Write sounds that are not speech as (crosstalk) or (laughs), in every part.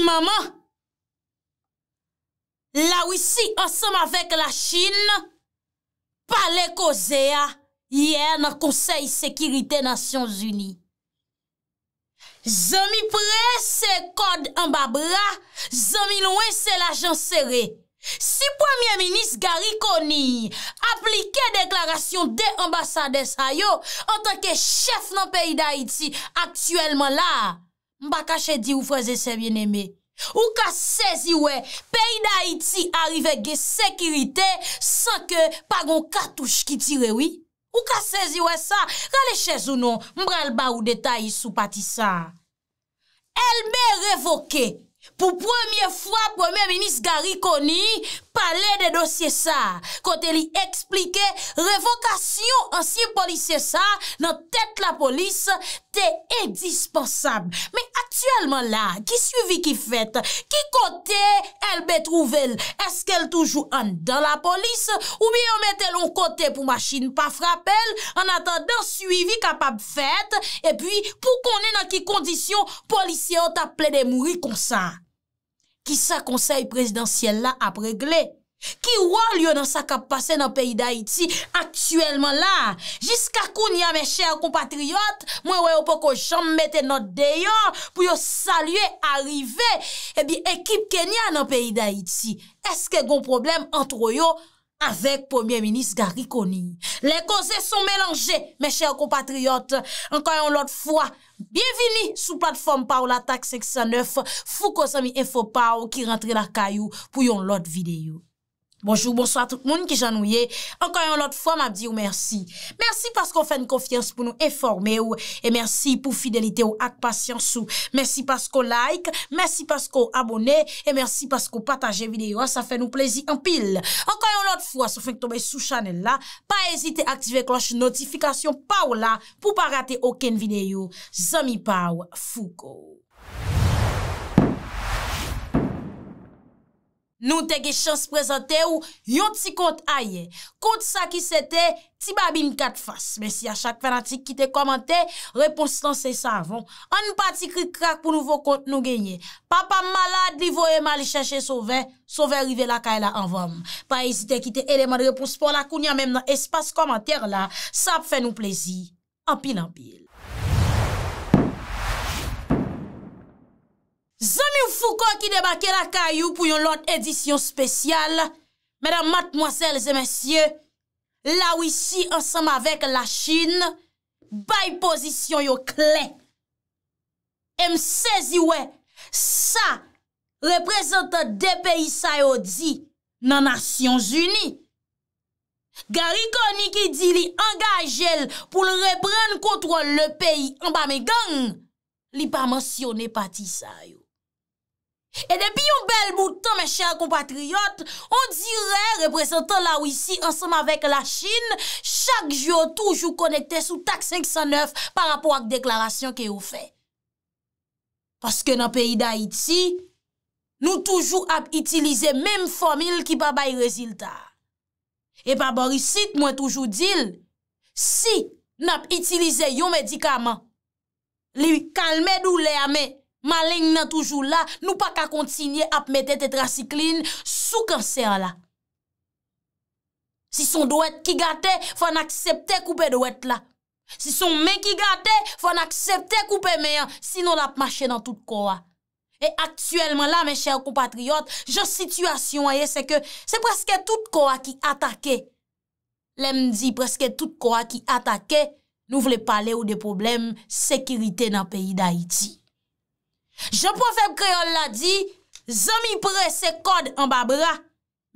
Maman, la wisi ansam avek la Chin, pale kozea yè nan konsey sekirite Nasyon Zuni. Zomi pre se kod an ba bra, zomi louen se la jan sere. Si pwemye minis gari koni aplike deklarasyon de ambasade sa yo an tanke chef nan peyi da Iti aktuelman la, Mba kache di ou freze se bien eme. Ou ka sezi we peyi da iti arrive ge sekirite san ke pagon katouj ki tirewi. Ou ka sezi we sa, rale chezounon mbral ba ou detay sou pati sa. Elbe revoke pou premye fwa premye menis gari koni pale de dosye sa. Kote li explike revokasyon ansi polise sa nan tete la polise... C'est indispensable. Mais actuellement là, qui suivi qui fête? Qui côté elle met trouve elle? Est-ce qu'elle toujou anne dans la police? Ou bien met elle en côté pou machine pa frappe elle? En attendant suivi kapab fête? Et puis, pou konnen nan ki kondisyon, policiers ont appelé des mouris consens. Ki sa konseil présidentiel la ap regle? Ki wò lyo nan sa kap pase nan peyi d'Haïti aktuelman la? Jiska kou ni a men chèr kompatriyot, mwen wè yo pou ko jom mette not deyon pou yo salye arive. Ebi ekip kenya nan peyi d'Haïti, eske gon problem antro yo avèk pòmye menis gari koni? Lè ko zè son mélange, men chèr kompatriyot, ankan yon lot fwa. Bienvini sou platform PAU LATAK 509, fwou ko sami enfo PAU ki rentre la kayou pou yon lot videyo. Bonjou, bonsoi a tout moun ki janou ye. Enkanyon lot fwa m ap di ou mersi. Mersi paskou fè n konfians pou nou eforme ou. E mersi pou fidelite ou ak pasyans ou. Mersi paskou like, mersi paskou abone. E mersi paskou pataje videyo. Sa fè nou plezi an pil. Enkanyon lot fwa, sou fènk tobe sou chanel la. Pa ezite aktive kloche notifikasyon pa ou la. Pou pa rate oken videyo. Zami pa ou, fouk ou. Nou te ge chans prezante ou yon ti kont aye. Kont sa ki sete, ti babi mkate fas. Men si a chak fanatik ki te komante, repons tan se sa avon. An nou pa ti krik krak pou nouvo kont nou genye. Papa malade li voye mali chache sove, sove rive la kaela avon. Pa ezite ki te eleman repons pou la koun ya menm nan espas komante la. Sa ap fe nou plezi. Ampil ampil. yon fou kon ki debake la kayou pou yon lot edisyon spesyal, mèdam matmwasele zè mèsyè, la wisi ansam avek la chine, bay posisyon yon klen. M sezi wè, sa reprezentan de peyi sa yo di nanasyon zuni. Garikoni ki di li angajel pou le repren kontrol le peyi anba me gang, li pa monsyon ne pati sa yo. E depi yon bel boutan, mè chèl kompatriyot, on dirè representant la wisi ansèm avèk la Chine, chak jyo toujou konekte sou tak 509 par apò ak deklarasyon ki yo fè. Paske nan peyi da iti, nou toujou ap itilize mèm formil ki pa bay reziltar. E pa borisit mwen toujou dil, si nan ap itilize yon medikaman, li kalme dou lè amè. Maligne nan toujou la, nou pa ka kontinye ap mette tetracikline sou kanser la. Si son doet ki gate, fan aksepte koupe doet la. Si son men ki gate, fan aksepte koupe meyan, sinon ap mache nan tout kowa. Et aktuelman la, men chèr kompatriot, jòs situasyon a ye, se ke, se preske tout kowa ki atake. Lem di preske tout kowa ki atake, nou vle pale ou de problem sekirite nan peyi da iti. Je pou fèm kreol la di, zami pre se kod an ba bra,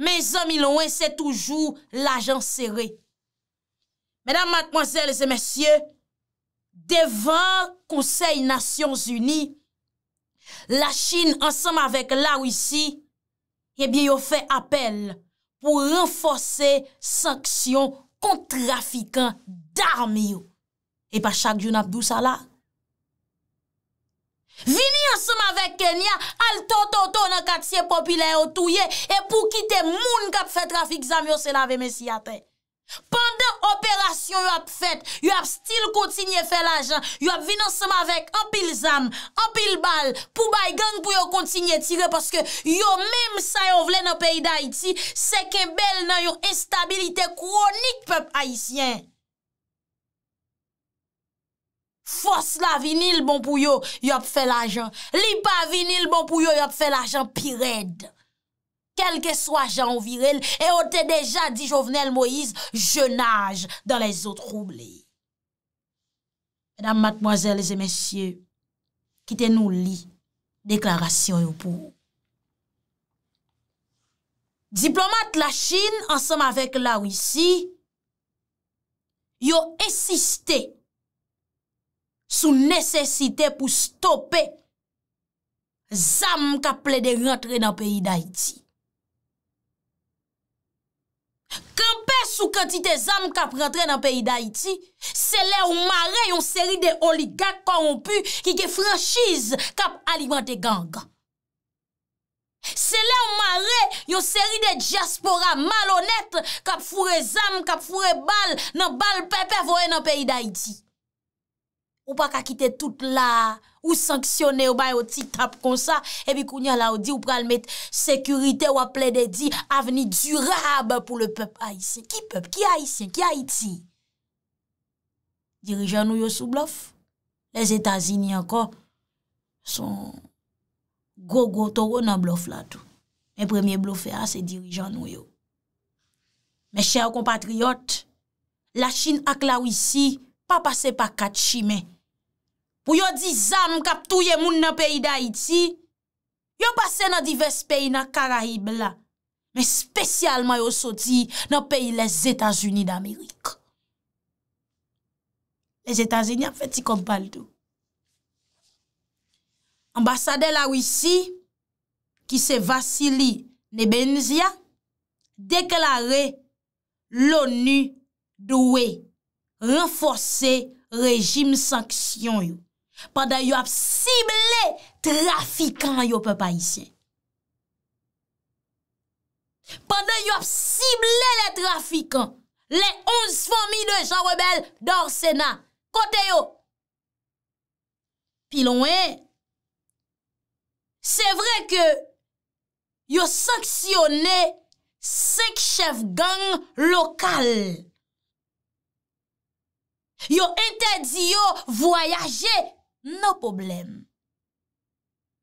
men zami louen se toujou la jan serè. Menam matmozèl zè mesye, devan konsey Nasyons Uni, la Chin ansam avèk la ou isi, e eh bi yo fè apel pou renfose sanksyon kontrafikan darmi yo. E pa chak yon apdou sa la, Vini ansema vek Kenya, al to to to nan katsye popilè yo touye, e pou kite moun kap fè trafik zanm yo se lave mesi ate. Pandan operasyon yo ap fèt, yo ap stil kontinye fè lajan, yo ap vini ansema vek apil zanm, apil bal, pou bay gang pou yo kontinye tire, parce yo mèm sa yo vle nan peyi da iti, se ke bel nan yo estabilite kouonik pepe Haitien. Fos la vinil bon pou yo, yo ap fè la jan. Li pa vinil bon pou yo, yo ap fè la jan, pi red. Kelke swa jan ou virel, e o te deja di jovenel Moïse, je nage dan les o trouble. Mèdam matmoazèl, lesè mèsyè, kite nou li, deklarasyon yo pou. Diplomat la chine, ansèm avèk la ou isi, yo esiste sou nesesite pou stope zam kap ple de rentre nan peyi d'Haïti. Kampè sou kantite zam kap rentre nan peyi d'Haïti, se lè ou mare yon seri de oligak korompu ki ke franchise kap alimante ganga. Se lè ou mare yon seri de diaspora malonet kap fure zam, kap fure bal, nan bal pepe vwe nan peyi d'Haïti. Ou pa ka kite tout la, ou sanksyone, ou bay ou ti tap kon sa, e bi kounye la ou di ou pral met sekurite ou aple de di, aveni djurab pou le pep a itse. Ki pep? Ki a itse? Ki a itse? Dirijan nou yo sou blof? Le zetazini anko son go-go toro nan blof la tou. Men premye blofe a se dirijan nou yo. Men chè ou kompatriyot, la chine ak la ou isi pa pase pa kat chimey. Pou yo di zan m kap touye moun nan peyi da iti, yo basen nan divers peyi nan Karahib la, men spesyalman yo soti nan peyi les Etasuni d'Amerik. Les Etasuni an feti kompal do. Ambasade la wisi, ki se Vasili Nebenzia, deklare l'ONU do we renfose rejim sanksyon yo. pandan yo ap sible trafikan yo pe pa isye. Pandan yo ap sible le trafikan, le 11 fami de jan webel dorsena, kote yo. Pi lounen, se vre ke yo sanksyone sekshef gang lokal. Yo entedi yo voyaje No problem.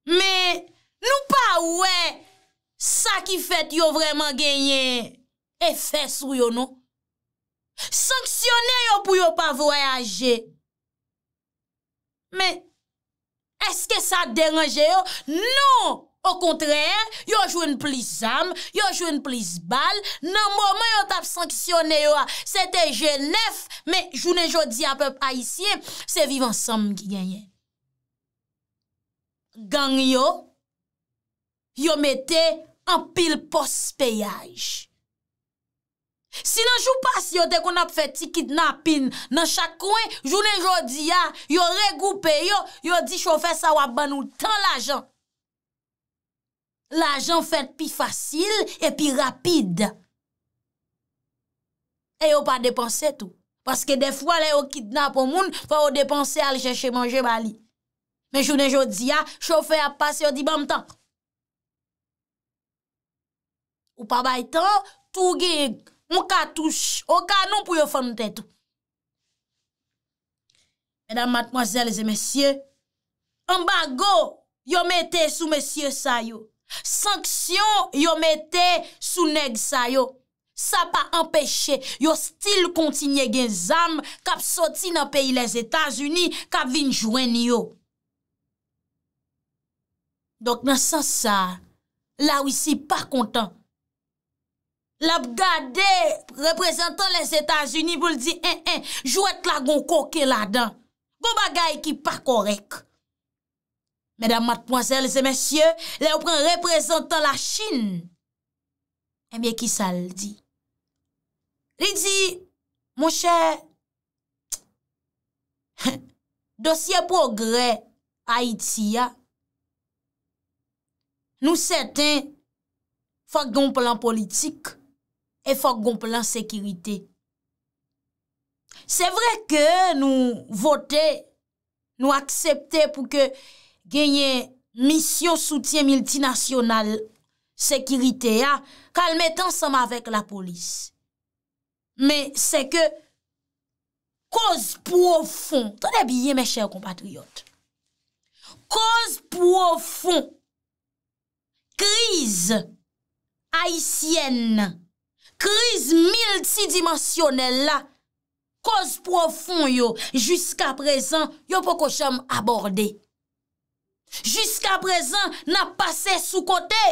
Me, nou pa we, sa ki fet yo vreman genyen, efes wyo nou. Sanksyonè yo pou yo pa voyaje. Me, eske sa deranje yo? Non! O kontre, yo jwen plis am, yo jwen plis bal, nan mouman yo tap sanksyone yo a, se te jen nef, men jounen jodi a pep haisyen, se vivan sam ki genyen. Gang yo, yo mette an pil pospeyaj. Si nan joun pas yo de kon ap feti kitnapin, nan chakwen jounen jodi a, yo regoupe yo, yo di chofè sa wap ban ou tan la jant. La jan fèt pi fasyl e pi rapide. E yo pa depanse tou. Paske defwa le yo kidnap o moun, fa yo depanse al jèche manje bali. Men jounen jò di ya, ah, chòfè ap pase yo di bam tan. Ou pa bay tan, tou ge mou katouche, o ka nou pou yo fèm te tou. Edam matmozèl zè mesye, ambago yo metè sou mesye sa yo. Sanksyon yo mette sou neg sa yo Sa pa empeshe Yo stil kontinye gen zam Kap soti nan peyi les Etats-Unis Kap vinjwen yo Dok nan sens sa La wisi pa kontan La bgade reprezentan les Etats-Unis Voul di en eh, en eh, Jouet la gon koke la dan Gon bagay ki parkorek Mèdam matpoazèl, zè mèsyè, lè ou prèm reprezentan la Chine. Eh e mè ki sal di. Li di, mou chè, (laughs) dosye progrè Haïtia, nou sèten faggon plan politik e faggon plan sekiritè. Sè vre kè nou votè, nou akseptè pou kè genyen misyon soutien multinasyonal sekirite ya, kalmet ansan avèk la polis. Mè se ke koz pou ou fon, tanè biye mè chè ou kompatriot, koz pou ou fon, kriz haisyen, kriz multidimensionel la, koz pou ou fon yo, jusqu'a prezant, yo pou ko chèm aborde. Jiska prezant, na pase sou kote.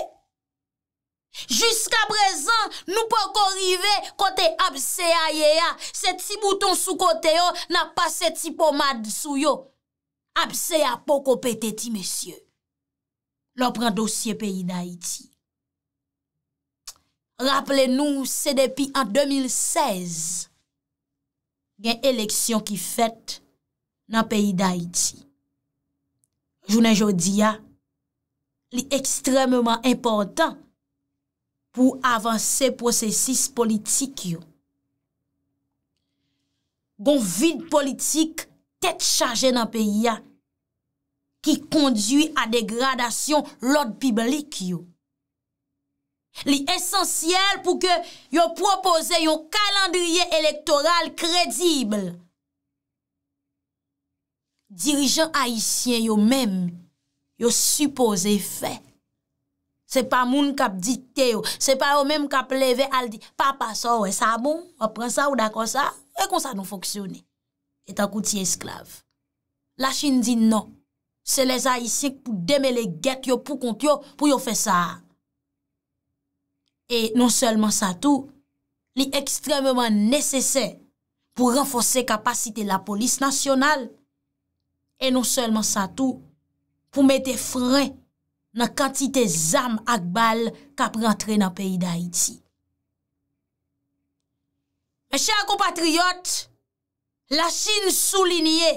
Jiska prezant, nou po ko rive kote apse ya ye ya. Se ti bouton sou kote yo, na pase ti pomad sou yo. Apse ya po ko pete ti, mesye. Lopran dosye peyi da iti. Raple nou, se depi an 2016, gen eleksyon ki fète nan peyi da iti. Jounen jodi ya, li ekstremman important pou avanse posesis politik yo. Gon vide politik tet chaje nan peyi ya ki kondui a degradasyon lot piblik yo. Li esensyel pou ke yo propose yo kalandriye elektoral kredible. Dirijen haisyen yo mèm yo suppose fè. Se pa moun kap dite yo, se pa yo mèm kap leve al di, papa sa bon? ou e sa moun, a pren sa ou da kon sa, e kon sa nou foksyone, etan kouti esklave. La chine di nan, se les haisyen pou deme le get yo pou kont yo, pou yo fè sa. E non selman sa tou, li ekstrememan nesesè pou renfose kapasite la polis nasyonal, E nou selman sa tou pou mette fre nan kantite zam ak bal kap rentre nan peyi da iti. Mè chè akou patriyot, la chine sou linye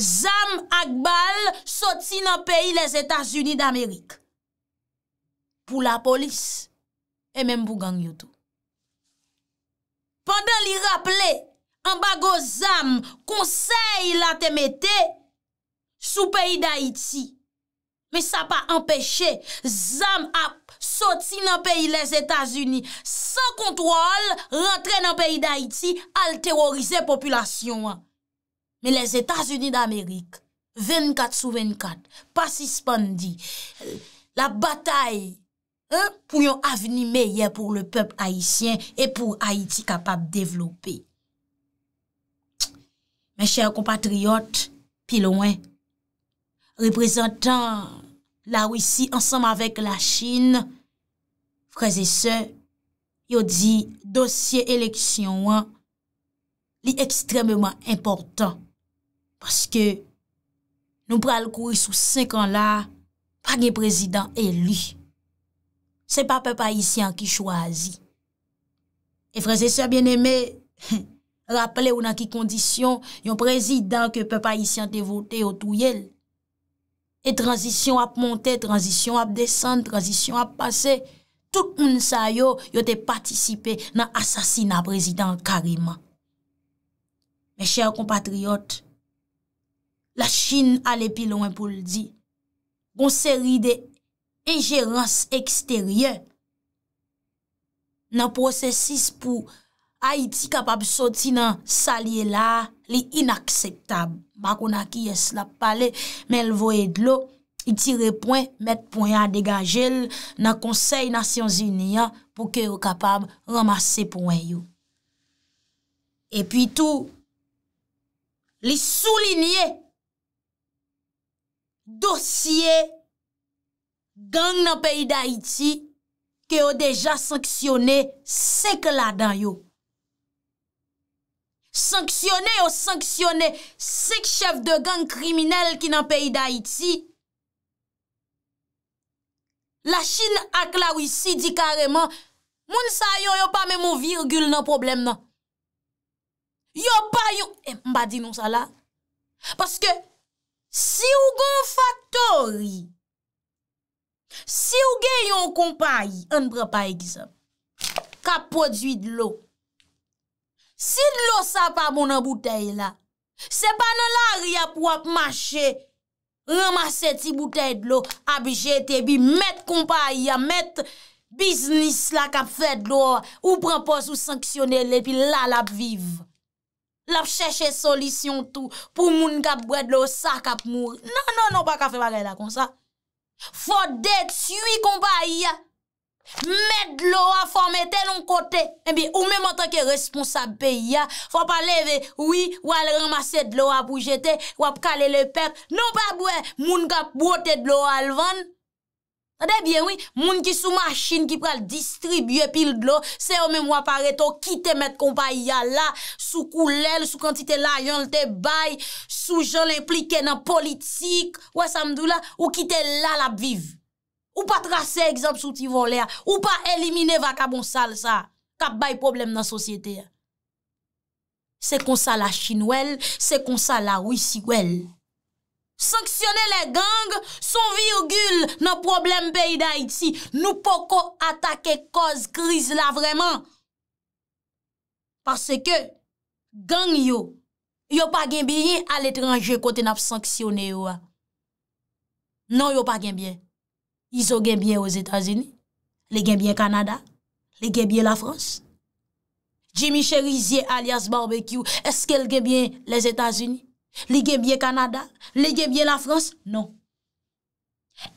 zam ak bal soti nan peyi les Etats-Unis d'Amerik pou la polis e menm pou gang yotou. Pendan li rappele An bago zam, konsey la te mette sou peyi d'Haïti. Me sa pa empèche, zam ap soti nan peyi les Etats-Unis. Sa kontrol rentre nan peyi d'Haïti al terorize populasyon an. Me les Etats-Unis d'Amérique, 24 sou 24, pas si spandi. La batay pou yon aveni meye pou le pep Haïtien e pou Haïti kapap devlopi. mwen chèr kompatriot pilonwen, reprezentan la wisi ansanm avèk la Chin, freze se, yo di dosye eleksyon, li ekstrememan importan, paske nou pral kouri sou 5 an la, pa gen prezidant elu. Se pa pe pa isyan ki chwazi. E freze se, bien eme, e, Rappele ou nan ki kondisyon yon prezidant ke pe pa yisyante vote yo tou yel. E tranzisyon ap monte, tranzisyon ap desante, tranzisyon ap pase, tout moun sa yo yo te patisipe nan asasina prezidant karima. Me chèr compatriot, la chine ale pi loin pou ldi, gon seri de injerans eksteryen, nan prosesis pou rase, Ha iti kapab soti nan salye la, li inakseptab. Bako na ki yes la pale, men lvo edlo, itire poin, met poin a degaje l, nan konsey Nasyon Zinia pou ke yo kapab ramase poin yo. E pi tou, li soulinye dosye gang nan peyi da iti ke yo deja sanksyone seke la dan yo. Sanksyonè yo sanksyonè sek chèv de gang kriminel ki nan peyi da iti. La chine ak la wisi di kareman, moun sa yon yo pa mè mou virgul nan problem nan. Yo pa yon, eh, mba di nou sa la. Paske, si ou gen faktori, si ou gen yon kompa yi, an bre pa egizem, ka podzuit lou. Sid lo sa pa bon an bouteye la, se pa nan la ria pou ap mache, remase ti bouteye lo, ap jete bi, met kompa aya, met biznis la kap fed lo, ou prempos ou sanksyone le, pi la la ap vive. La ap cheche solisyon tou, pou moun kap bred lo, sa kap mou. Nan nan nan, pa kafe pa re la kon sa. Fote det, siwi kompa aya. Mè dlo a fò mè tè loun kote, mè eh bi ou mè mè tè ki responsabè ya, fò pa leve, oui, wè al ramase dlo a pou jete, wè ap kale le pep, nou pa bwe, moun kap bote dlo alvan. Adè biè wè, moun ki sou machin ki pral distribye pil dlo, se ou mè mè wè pareto kite mèt kompa ya la, sou koulel, sou kantite la yon te bay, sou joun implike nan politik, wè samdou la, ou kite la la bviv. Ou pa trase egzab sou ti von le a. Ou pa elimine vakabon sal sa. Kap bay problem nan sosyete a. Se kon sa la chine wel, se kon sa la wisi wel. Sanksyone le gang, son virgul nan problem beyi da iti. Nou poko atake koz kriz la vreman. Parce ke gang yo, yo pa gen biye al etranje kote nap sanksyone yo a. Nan yo pa gen biye. Iso gen bien os Etats-Unis? Le gen bien Kanada? Le gen bien la Frans? Jimmy Cherizier alias Barbecue, eske le gen bien les Etats-Unis? Le gen bien Kanada? Le gen bien la Frans? Non.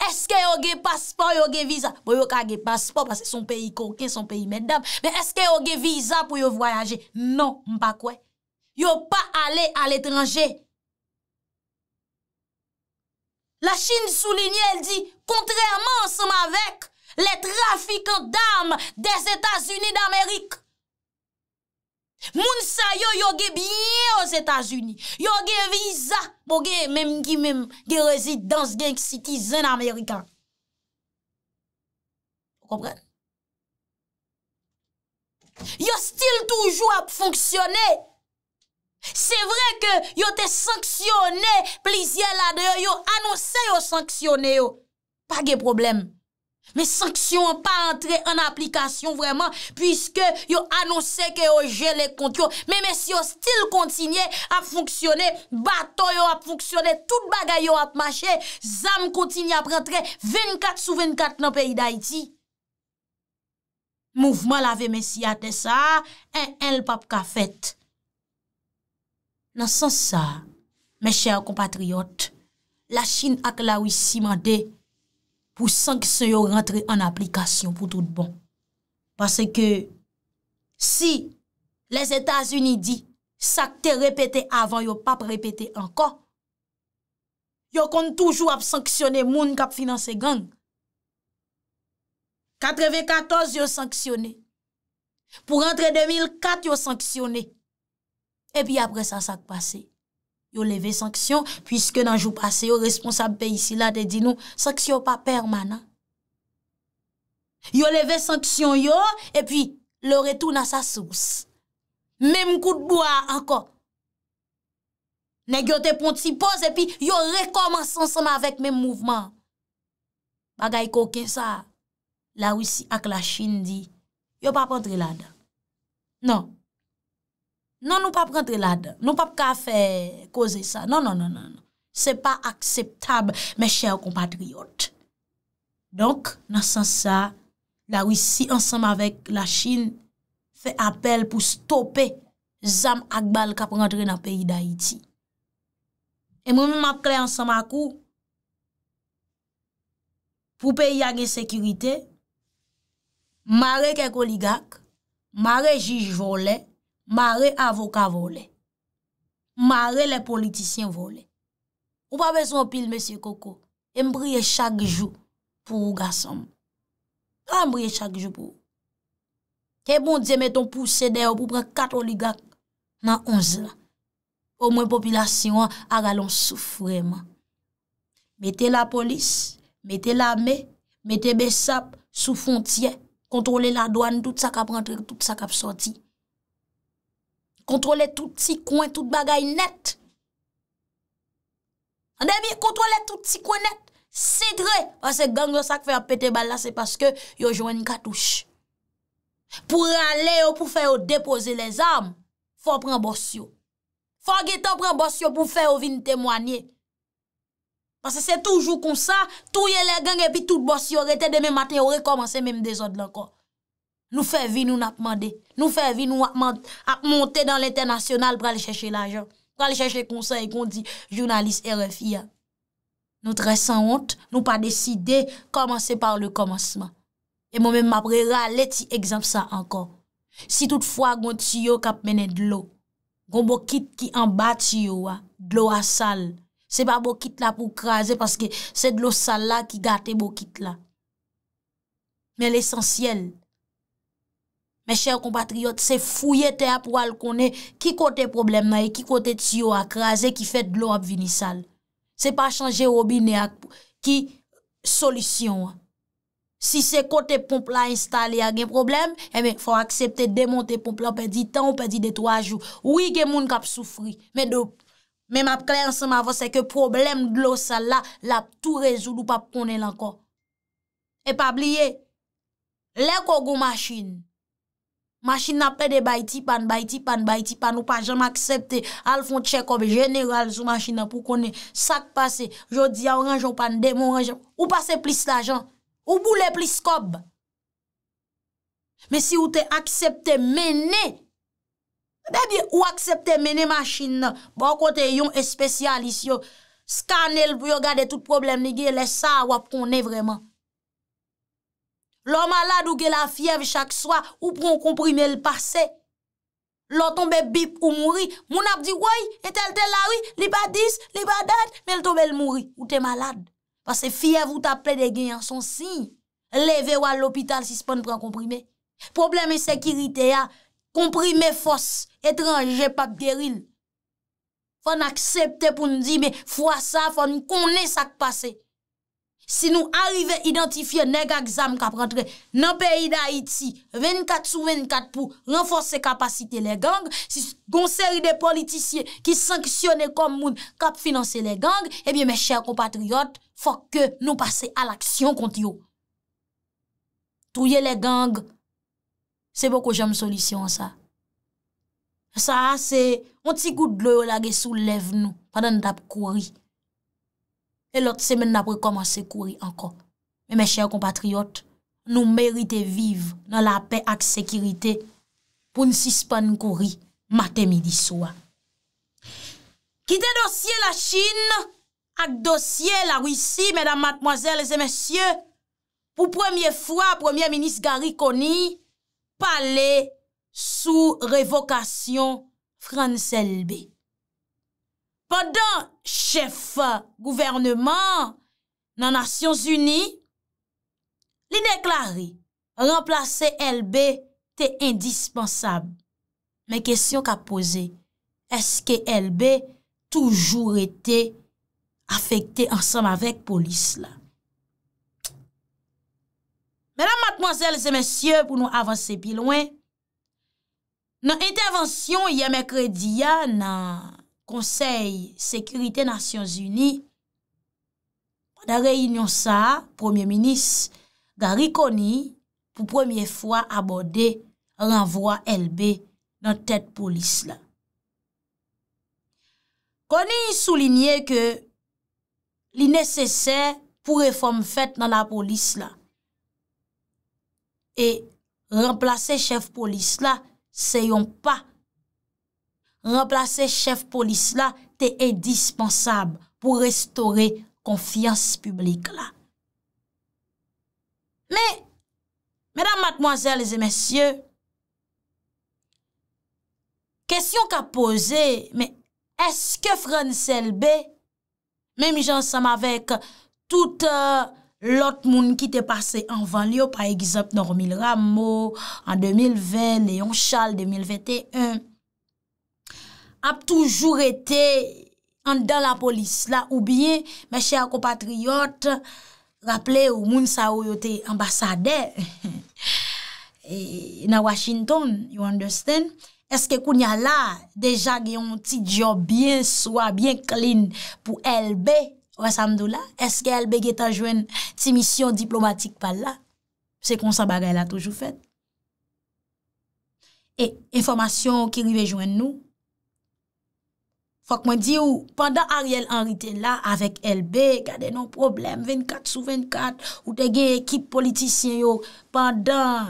Eske yo gen paspor, yo gen visa? Boyo ka gen paspor, pa se son peyi kokin, son peyi medab. Men eske yo gen visa pou yo voyaje? Non, mpa kwe. Yo pa ale al etranje. La Chine souline, el di... Kontrèrman seman vek le trafikant d'arm des Etats-Unis d'Amerik. Moun sa yo yo ge biye yo Etats-Unis. Yo ge vizak pou ge menmgi menm ge rezidans genk sitizan Amerikan. Kou kompren? Yo stil toujou ap fonksyonè. Se vre ke yo te sanksyonè plizye la deyo yo anonsè yo sanksyonè yo. pa ge problem. Me sanksyon pa antre an aplikasyon vreman, pwiske yo anonsen ke yo jel ek kont yo, me mes yo stil kontinyen ap fwoksyonnen, baton yo ap fwoksyonnen, tout bagay yo ap mache, zam kontinyen ap rentre, 24 sou 24 nan peyi da iti. Mouvman lave mes si ate sa, en el pap ka fet. Nan san sa, me chè an kompatriot, la chine ak la wisi mande, pou sank se yo rentre an aplikasyon pou tout bon. Pase ke si les Etats-Unis di sak te repete avan yo pap repete anko, yo kon toujou ap sanksyone moun kap finanse gang. 94 yo sanksyone, pou rentre 2004 yo sanksyone, epi apre sa sak pase. Yo leve sanksyon, pwiske nan jou pase yo responsab pe isi la de di nou, sanksyon pa permanent. Yo leve sanksyon yo, epi, lor etou na sa sous. Mem kou de boya ankon. Negyo te pon ti pose, epi, yo rekomans ansama vek mem mouvman. Bagay kouke sa, la wisi ak la chini di, yo pa pon tri la da. Non. Non nou pap rentre lade. Non pap ka fe koze sa. Non, non, non, non, non. Se pa akseptab me chè ou kompatriot. Donk, nan san sa, la wisi ansam avèk la Chin fe apel pou stopè zam akbal kap rentre na peyi da iti. E moun m ap kre ansam akou pou peyi yage sekirite mare ke koligak mare jij volè Mare avoka vole. Mare le politisyen vole. Ou pa bezon pil, M. Koko, mbriye chak jou pou ou gasom. Mbriye chak jou pou ou. Ke bon diye meton pou sede ou pou pre katoligak nan onze la. Ou mwen populasyon agalon soufreman. Mete la polis, mete la me, mete besap sou fontye, kontrole la douan, tout sa kap rentre, tout sa kap sorti. Kontrole tout ti kwen, tout bagay net. Anè bi kontrole tout ti kwen net. Se dre, anse gang yo sak fe apete bala, se paske yo jwen katouche. Pou re ale yo pou fe yo depoze les am, fò pren bòsyo. Fò getan pren bòsyo pou fe yo vin temwanye. Anse se toujou konsa, tou ye le gang epi tout bòsyo rete demè maten yo re komanse menm de zon lankon. Nou fè vi nou nap mande, nou fè vi nou ap monte dan l'internasyonal pral chèche l'ajon, pral chèche l'konsey kon di jounalist RFI ya. Nou trè san honte, nou pa deside, komanse par le komanseman. E mou mè m apre ra leti egzamsa ankon. Si toutfwa gwen tsyyo kap mene dlo, gwen bokit ki anba tsyyo wa, dlo asal, se pa bokit la pou kraze paske se dlo sal la ki gate bokit la. Men chèr kompatriot, se fouye te ap wale konen ki kote problem maye, ki kote tsyo akraze, ki fet glop vini sal. Se pa chanje robine ak, ki solisyon. Si se kote pompla installe yagen problem, e men fò aksepte demonte pompla pè di tan ou pè di detwajou. Ouye gen moun kap soufri, men ap klè ansan ma vò se ke problem glop sal la, la ap tou rezoul ou pap konen lankon. E pa blye, lè kogo machin, Machin nan pe de baytipan, baytipan, baytipan, ou pa jan m'aksepte. Alfon Tchekov, jeneral sou machin nan pou konen sak pase. Jodi an ranjou, pan deman ranjou. Ou pase plis la jan? Ou boule plis kob? Men si ou te aksepte mene, bebi ou aksepte mene machin nan, bon kote yon espesyalis yo, skanel pou yo gade tout problem negi, le sa wap konen vreman. Lò malade ou ke la fiev chak swa, ou pran komprime l'pase. Lò tombe bip ou mouri, moun ap di woy, etel tel lawi, li pa dis, li pa dat, men l tobe l mouri. Ou te malade. Pase fiev ou taple de gen yansonsi, leve wal l'opital si span pran komprime. Problem e sekirite ya, komprime fos, etranje pap geril. Fon aksepte pou n di, fwa sa, fon konen sak pase. Si nou arrive identifiye nega gzam kap rentre nan peyi da Haiti 24 sou 24 pou renforce kapasite le gang, si gonseri de politisye ki sanksyone kom moun kap finanse eh le gang, ebyen me chèr compatriote, fòk ke nou pase al aksyon konti yo. Touye le gang, sebo ko jom solisyon sa. Sa se, onti gout dlo yo la ge sou lev nou, padan tap kouri. e lot semen apre komanse kouri ankon. Me mè chèw kompatriot, nou mèrite vive nan la pè ak sekirite pou n'sispan kouri matè midi souan. Kite dosye la Chine, ak dosye la Ouissi, mèdam matmoazèr lèzè mèsyè, pou premier fwa, premier minis Garikoni, pale sou revokasyon Franselbe. Pendan chèw Chefe gouvernement nan Nasyons Uni, li deklari, remplase LB te indispensab. Men kesyon ka pose, eske LB toujou rete afekte ansam avek polis la? Menan matmozèl se mensyè pou nou avanse pi louen, nan intervensyon yame krediya nan konsey Sekurite Nasyons Uni, wanda rey inyon sa, Premier Minis, gari koni pou premye fwa abode renvoi elbe nan tèt polis la. Koni soulinye ke li nesesè pou reform fèt nan la polis la. E remplase chef polis la, seyon pa remplase chef polis la, te e dispensab pou restore konfians publik la. Me, medan matmoazel e zemesye, kesyon ka pose, eske fran selbe, me mi jan sam avek tout euh, lot moun ki te pase an van liyo, pa egzap normil ram mo, an 2020, en 2021, ap toujou rete an dan la polis la, ou bie meche akopatriyot raple ou moun sa ou yo te ambasade (laughs) e, na Washington, you understand, eske kou nya la deja gen yon ti job biye, swa biye klin pou LB, wè samdou la, eske LB gen ta jwen ti misyon diplomatik pa la, se kon sa bagay la toujou fet. E, informasyon ki rive jwen nou, Fak mwen di ou, pandan Ariel Henry te la avèk LB, kade non problem, 24 sou 24, ou te gen ekip politisyen yo, pandan,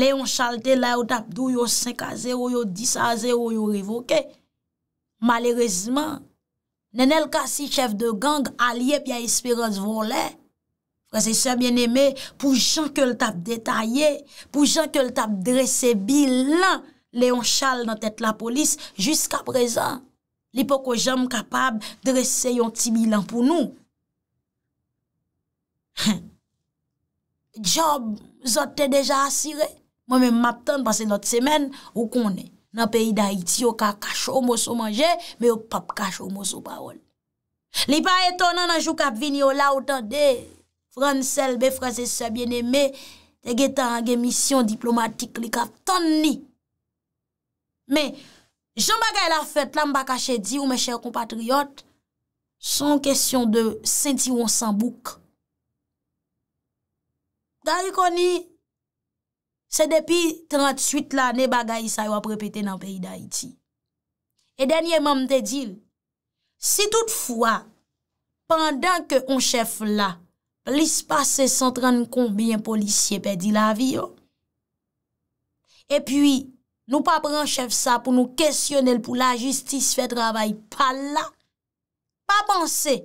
le yon chalte la yo tap dou yo 5 a 0, yo 10 a 0, yo revoke. Malérezman, nenel ka si chef de gang, aliep ya espérance volè. Prese se bien eme, pou jan ke l tap detaye, pou jan ke l tap drese bilan, (laughs) Le yon chal nan tèt la polis Jusk ap rezan Li pou ko jom kapab Dresè yon ti milan pou nou Job Zote deja asire Mwen men map tan pasè not semen Ou konen Nan peyi da iti Ou ka kachou mou sou manje Me ou pap kachou mou sou paol Li pa eto nan anjou kap vini Ou la ou tan de Fransel be fransese se bieneme Te getan ange misyon diplomatik Li kap ton ni Men, jan bagay la fèt la mba kache di ou mè chèr kompatriot, son kèsyon de senti ou an sanbouk. Da y koni, se depi 38 la, ne bagay sa yo ap repete nan peyi da iti. E denye mam te dil, si toutfwa, pandan ke on chèf la, li spase s'entran konbyen polisye pe di la vi yo. E pwi, Nou pa pran chef sa pou nou kestyonel pou la jistis fè travay pa la. Pa pansè.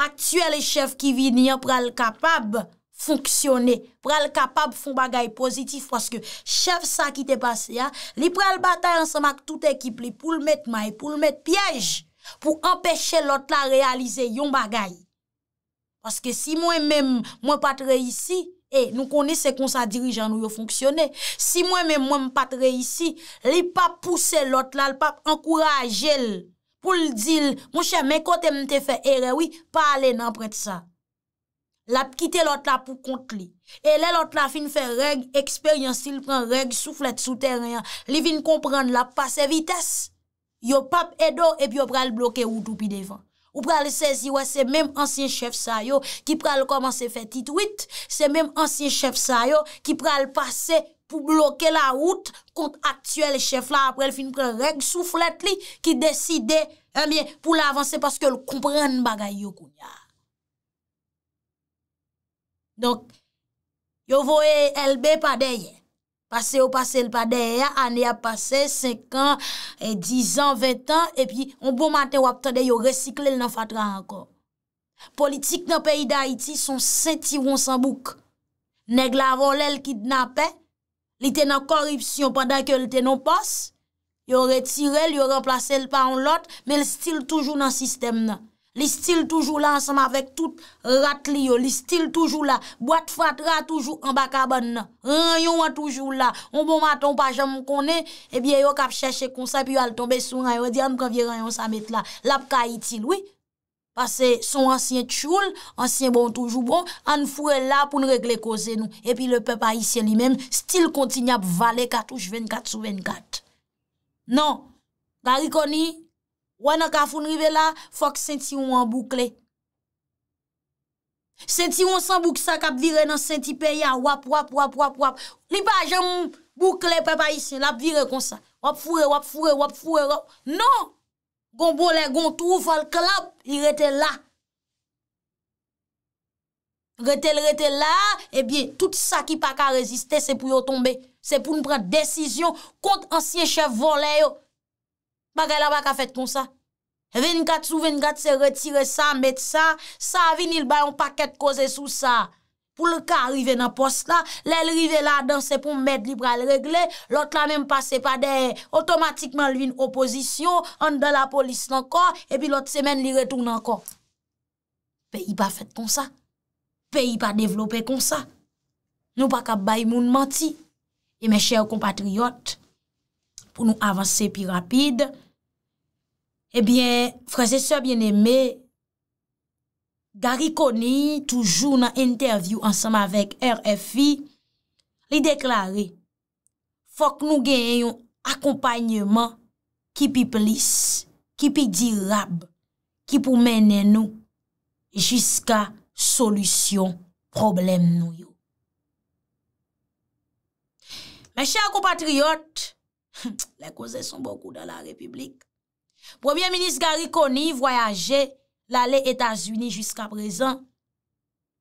Aktuel chef ki vin ya pral kapab founksyonè. Pral kapab foun bagay pozitif. Paske chef sa ki te pase ya. Li pral batay ansemak tout ekip li pou l'met may, pou l'met pyej. Po empèche lot la realize yon bagay. Paske si mwen mèm mwen patre yisi. E, nou konise kon sa dirijan nou yo fonksyonè. Si mwen men mwen mpatre isi, li pap pousse lot la, li pap ankuraje l pou l di l. Mwen chè men kote mte fè erewi, pa ale nan pre tsa. Lap kite lot la pou kont li. E le lot la fin fè reg, eksperyansil, pran reg, souflet sou teryen. Li vin komprend la pa se vites, yo pap edo epi yo pral bloke ou dupi devan. Ou pral sezi wè se mèm ansyen chef sa yo ki pral komanse fè titwit. Se mèm ansyen chef sa yo ki pral pase pou bloke la wout kont aktuel chef la. Apre eh l fin pral reg souflet li ki deside pou l avanse paske l koupran bagay yo kounyan. Donk yo vo e elbe pa deye. Pase yo pase l pa deye, ane ya pase, 5 an, 10 an, 20 an, e pi yon bon maten wap tande yon resikle l nan fatra anko. Politik nan peyi da iti son senti wonsanbouk. Neg lavo l el kidnapè, li te nan koripsyon padan ke li te nan pos, yon retire l, yon remplace l pa an lot, me l stil toujou nan sistem nan. Li stil toujou la anseman vek tout rat li yo. Li stil toujou la. Boat fat rat toujou an baka ban nan. Ran yon an toujou la. On bon maton pa jan moun konen, eh ebyen yo kap chèche kon sa, pi yo al tombe sou ran yon diyan, ah, pran viran yon sa met la. Lap ka itil, oui. Pase son ansyen tchoul, ansyen bon toujou bon, an fure la pou n regle kozen nou. E pi le pe pa itil li men, stil konti nyap vale katouj 24 sou 24. Nan, ga rikoni, Wane ka founrive la, fok sentiron an boukle. Sentiron san bouk sa kap vire nan senti peyan. Wap wap wap wap wap. Li pa jen mou boukle pe pa isye. Lap vire kon sa. Wap fure wap fure wap fure. Non. Gon bole, gon tou, fal klap. Il rete la. Retel rete la. E bien, tout sa ki pa ka reziste se pou yo tombe. Se pou nou pran de desisyon kont ansye chef vole yo. Bakè la baka fèt kon sa. 24 sou 24 se retire sa, met sa, sa vinil bayon pakèt koze sou sa. Pou lè ka arrive nan post la, lè l'rive la danse pou mèd li pral regle, lòt la mèm pase pa de, otomatikman lvin oposisyon, an dan la polis lankor, epi lòt semen li retoun lankor. Pè y pa fèt kon sa. Pè y pa devlopè kon sa. Nou baka bay moun manti. E mè chè ou kompatriot, pou nou avanse pi rapide, Ebyen, eh frasesor bien eme, Gary Coney, toujou nan interview ansama vek RFI, li deklare, fok nou genyon akompanyeman ki pi plis, ki pi dirab, ki pou mene nou jiska solusyon problem nou yo. Men chè akou patriyot, (laughs) le kose son boku dan la republik. Premier Ministre Gary Coney voyaje la le Etats-Unis jusqu'a prezen.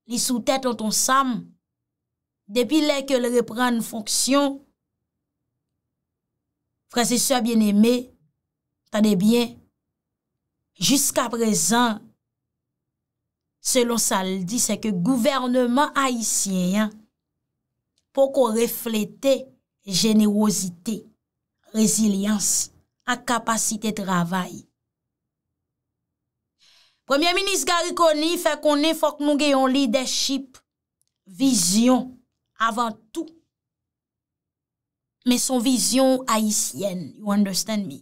Li sou tèt an ton sam. Depi le ke le reprenn fonksyon. Fransesso a bien eme, tade bien. Jisk'a prezen, selon sa ldi, se ke gouvernement haïsien. Po kon reflete jenerozite, rezilyansi. ak kapasite travay. Premier Ministre Garikoni fè konen fòk nou gen yon leadership, vizyon, avan tou, men son vizyon haisyen, you understand me.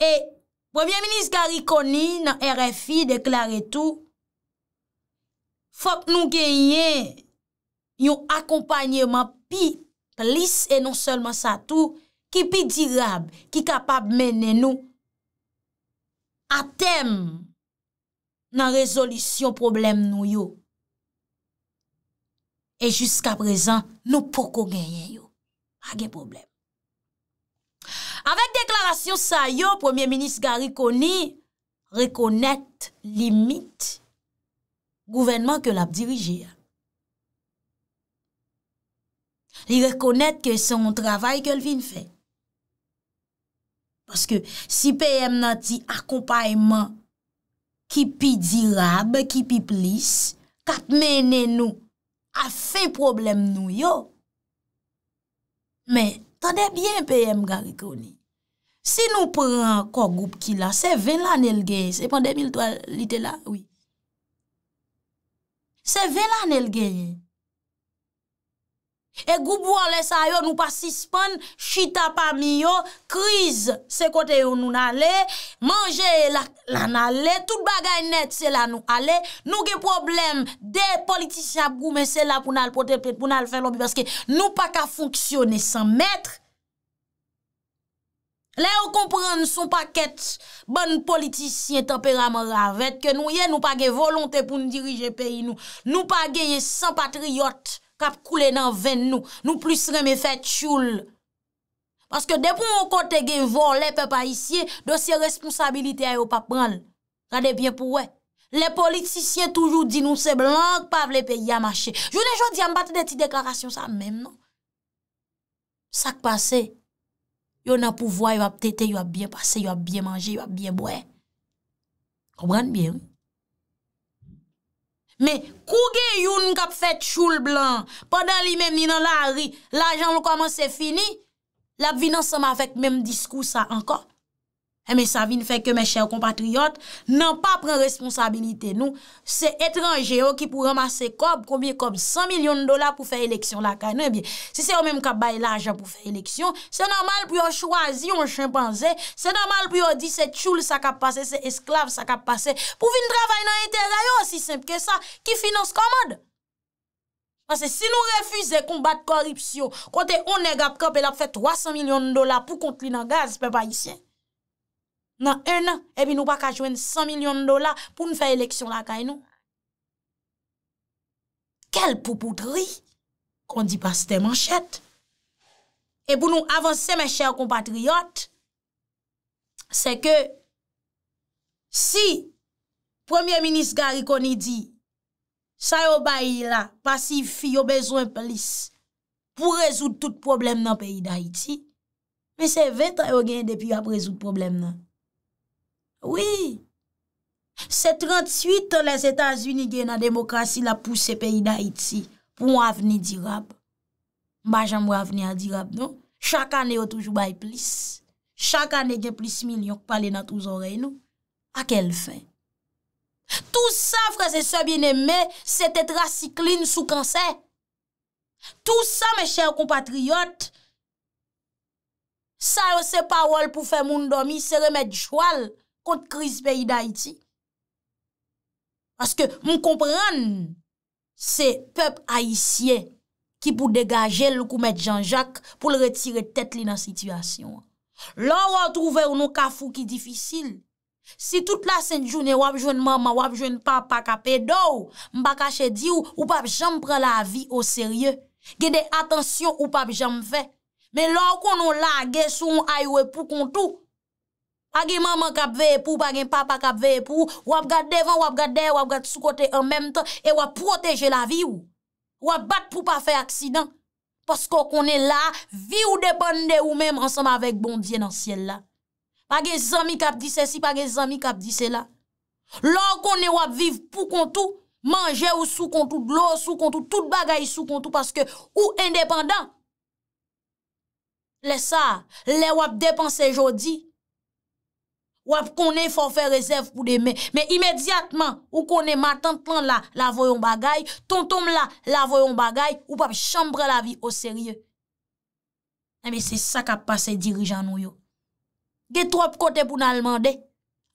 E Premier Ministre Garikoni nan RFI deklare tou, fòk nou gen yon akompanyeman pi, plis, e non selman sa tou, Ki pi dirab, ki kapab menen nou, atem nan rezolisyon problem nou yo. E jiska prezan, nou poko genye yo. Hage problem. Awek deklarasyon sa yo, Premier Ministre Garikoni rekonet limit gouvenman ke lap dirijia. Li rekonet ke son travay ke lvin fè. Paske si P.M. nan ti akopayman ki pi dirab, ki pi plis, kat mene nou a fe problem nou yo. Men, tande bien P.M. gari koni. Si nou pran kwa goup ki la, se ven lan el genye, se pande mil to alite la, oui. Se ven lan el genye. E goupouan lè sa yo nou pa sispon, chita pa miyo, kriz se kote yo nou nalè, manje lè nanalè, tout bagay net se la nou alè, nou ge problem de politisyen ap goupen se la pou nan al potepet, pou nan al felopi, baske nou pa ka fonksyonè san mètr. Lè yo komprèn son pakèt, bon politisyen temperament ravèt, ke nou ye nou pa ge volontè pou nou dirije peyi nou, nou pa ge se patriyotè, Kap koule nan ven nou, nou plis reme fè tchoul. Paske depou moun kote gen vou, lè pe pa isye, dosye responsabilite a yo pa pral. Rade bien pou wè. Le politisye toujou di nou se blanke pa vle pe yamache. Jou de jò di am batte de ti deklarasyon sa mèm nou. Sak pase, yon apou vwa, yon ap tete, yon ap bien pase, yon ap bien manje, yon ap bien boye. Kombran bien ou? Me, kouge youn kap fet choul blan, pa dal ime minan la ri, la janm koman se fini, la binan seman fek menm diskou sa ankon. Eh, mè sa vin fè ke mè chè ou kompatriot, nan pa pren responsabilite nou, se etranjè ou ki pou ramase kob, koumye kob 100 milyon dola pou fè eleksyon la kaj nou, se se ou mè mkab bay la ajan pou fè eleksyon, se normal pou yo chwazi yon chimpanzè, se normal pou yo di se tchoul sa kap pase, se esklav sa kap pase, pou vin travay nan etera yo, si semp ke sa, ki finanse komad. Si nou refuse konbat koripsyo, kote on negap kob, el ap fè 300 milyon dola pou kontli nan gaz, se pe pa yisyen. Nan en an, ebi nou pa kajwen 100 milyon dola pou nou fey eleksyon la kay nou. Kel poupoudri kon di pas teman chet. E pou nou avanse me chèw kompatriot, se ke si premier-ministre gari kon i di, sa yo bayi la pasi fi yo bezwen plis pou rezout tout problem nan peyi da iti, me se 20 an yo gen depi yo ap rezout problem nan. Oui, se 38 les Etats-Unis gen nan demokrasi la pou se peyi na Haiti pou wavni dirab. Majan m wavni a dirab, nou? Chaka ne yo toujou bay plis. Chaka ne gen plis milyon k pale nan touz ore nou. Akel fe? Tout sa, frase se bienemme, se tetra cikline sou kansè. Tout sa, me chèr compatriote. Sa yo se pawol pou fe moun domi se remèd chwal. kont kriz peyi da iti. Paske moun kompren se pep haisye ki pou degaje lou kou met janjak pou l retire tet li nan situasyon. Lò wò trouve ou nou kafou ki difisil. Si tout la senjoune wap jwen mama, wap jwen papa ka pedo, mbakache di ou ou pap janm pre la vi o serye. Gede atensyon ou pap janm fe. Men lò wò konon lage sou ou aywe pou kontou Page maman kapve epou, page papa kapve epou, wap gade devan, wap gade de, wap gade sou kote an menm tan, e wap proteje la vi ou. Wap bat pou pa fe aksidan. Paske ou konen la, vi ou depande ou menm ansama avek bondye nan siel la. Page zami kapdi se si, page zami kapdi se la. Lò konen wap vive pou kontou, manje ou sou kontou, blò ou sou kontou, tout bagay sou kontou, paske ou independant. Le sa, le wap depanse jodi, wap konen fò fè rezèv pou demè. Mè imèdiatman, ou konen matantan la voyon bagay, ton tom la voyon bagay, ou pap chambre la vi o serye. Eh mè se sa kap pa se dirijan nou yo. Gè tro p kote pou nalman de.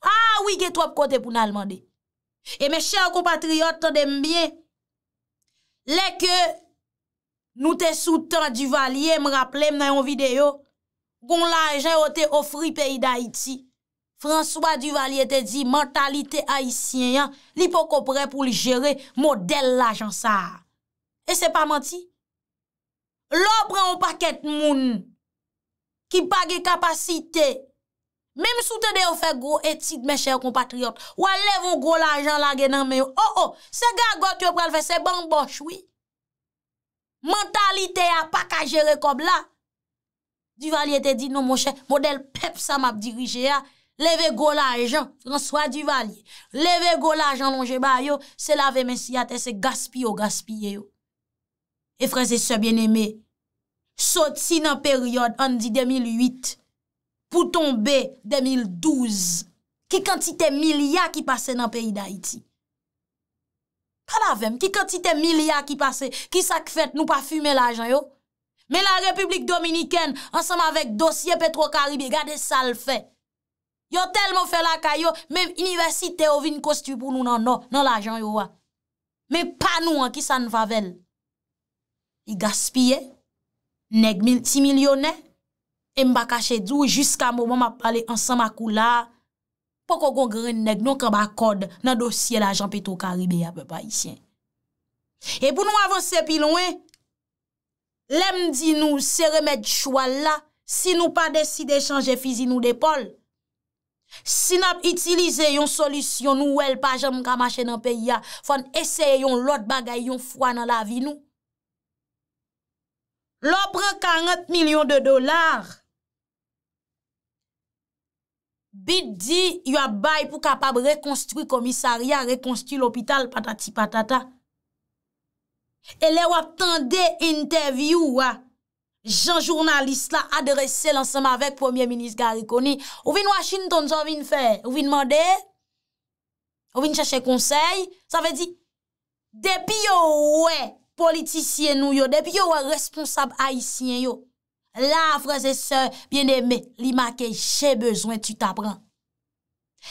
A, ah wè gè tro p kote pou nalman de. E eh mè chè an kompatriot, ton dem bien, lè ke nou te soutan du valye, mè rappele mè nan yon videyo, goun la jè o te ofri peyi da iti. François Duvalier te di, mentalite haïsien yon, li pou kopre pou li jere, model la jansar. E se pa manti? Lopre ou paket moun, ki page kapasite, mèm sou te de ou fe go, etid mè chè ou kompatriote, ou alev ou go la jans la genan mè yo, o o, se gagot yo pral fe, se ban boch, oui. Mentalite ya, pak a jere kob la. Duvalier te di, nou mò chè, model pep sa mab dirije ya, Leve go la ajan, lanswa du valye. Leve go la ajan lonswe ba yo, se lave men si ate se gaspio gaspye yo. E freze se bien eme, soti nan peryode an di 2008, pou tombe 2012. Ki kantite milya ki pase nan peyi da iti. Ka lavem, ki kantite milya ki pase, ki sak fete nou pa fume la ajan yo. Men la Republik Dominikèn, ansam avek dosye Petro Karibi, gade sal fè. Yo tel mo fe la kayo, mem universite o vin kostu pou nou nan l'ajan yo wa. Men pa nou an ki san favel. I gaspye, neg mil ti milyonè, e mba kache djou, jiska mou mwa mwa pale ansan makou la, pou koko gren neg, nou kaba kod nan dosye l'ajan peto karibè ya pe pa isyen. E pou nou avonsè pilonè, lem di nou se remèd choua la, si nou pa deside chanje fizi nou depol, Sin ap itilize yon solisyon nou wèl pa jèm kama chè nan peyi ya, fon esè yon lot bagay yon fwa nan la vi nou. Lopre 40 milyon de dolar, bid di yon bay pou kapab rekonstruy komisariya, rekonstruy lopital patati patata. E lè wap tande interview wè. Jan jounaliste la adrese lansame avek premier minis Garikoni Ou vin Washington, ou vin fè, ou vin mandè Ou vin chache konsey, sa fè di Depi yo wè politisyen nou yo, depi yo wè responsab aisyen yo La freze sè, bienemè, li makè, chè bezwen, tu tabran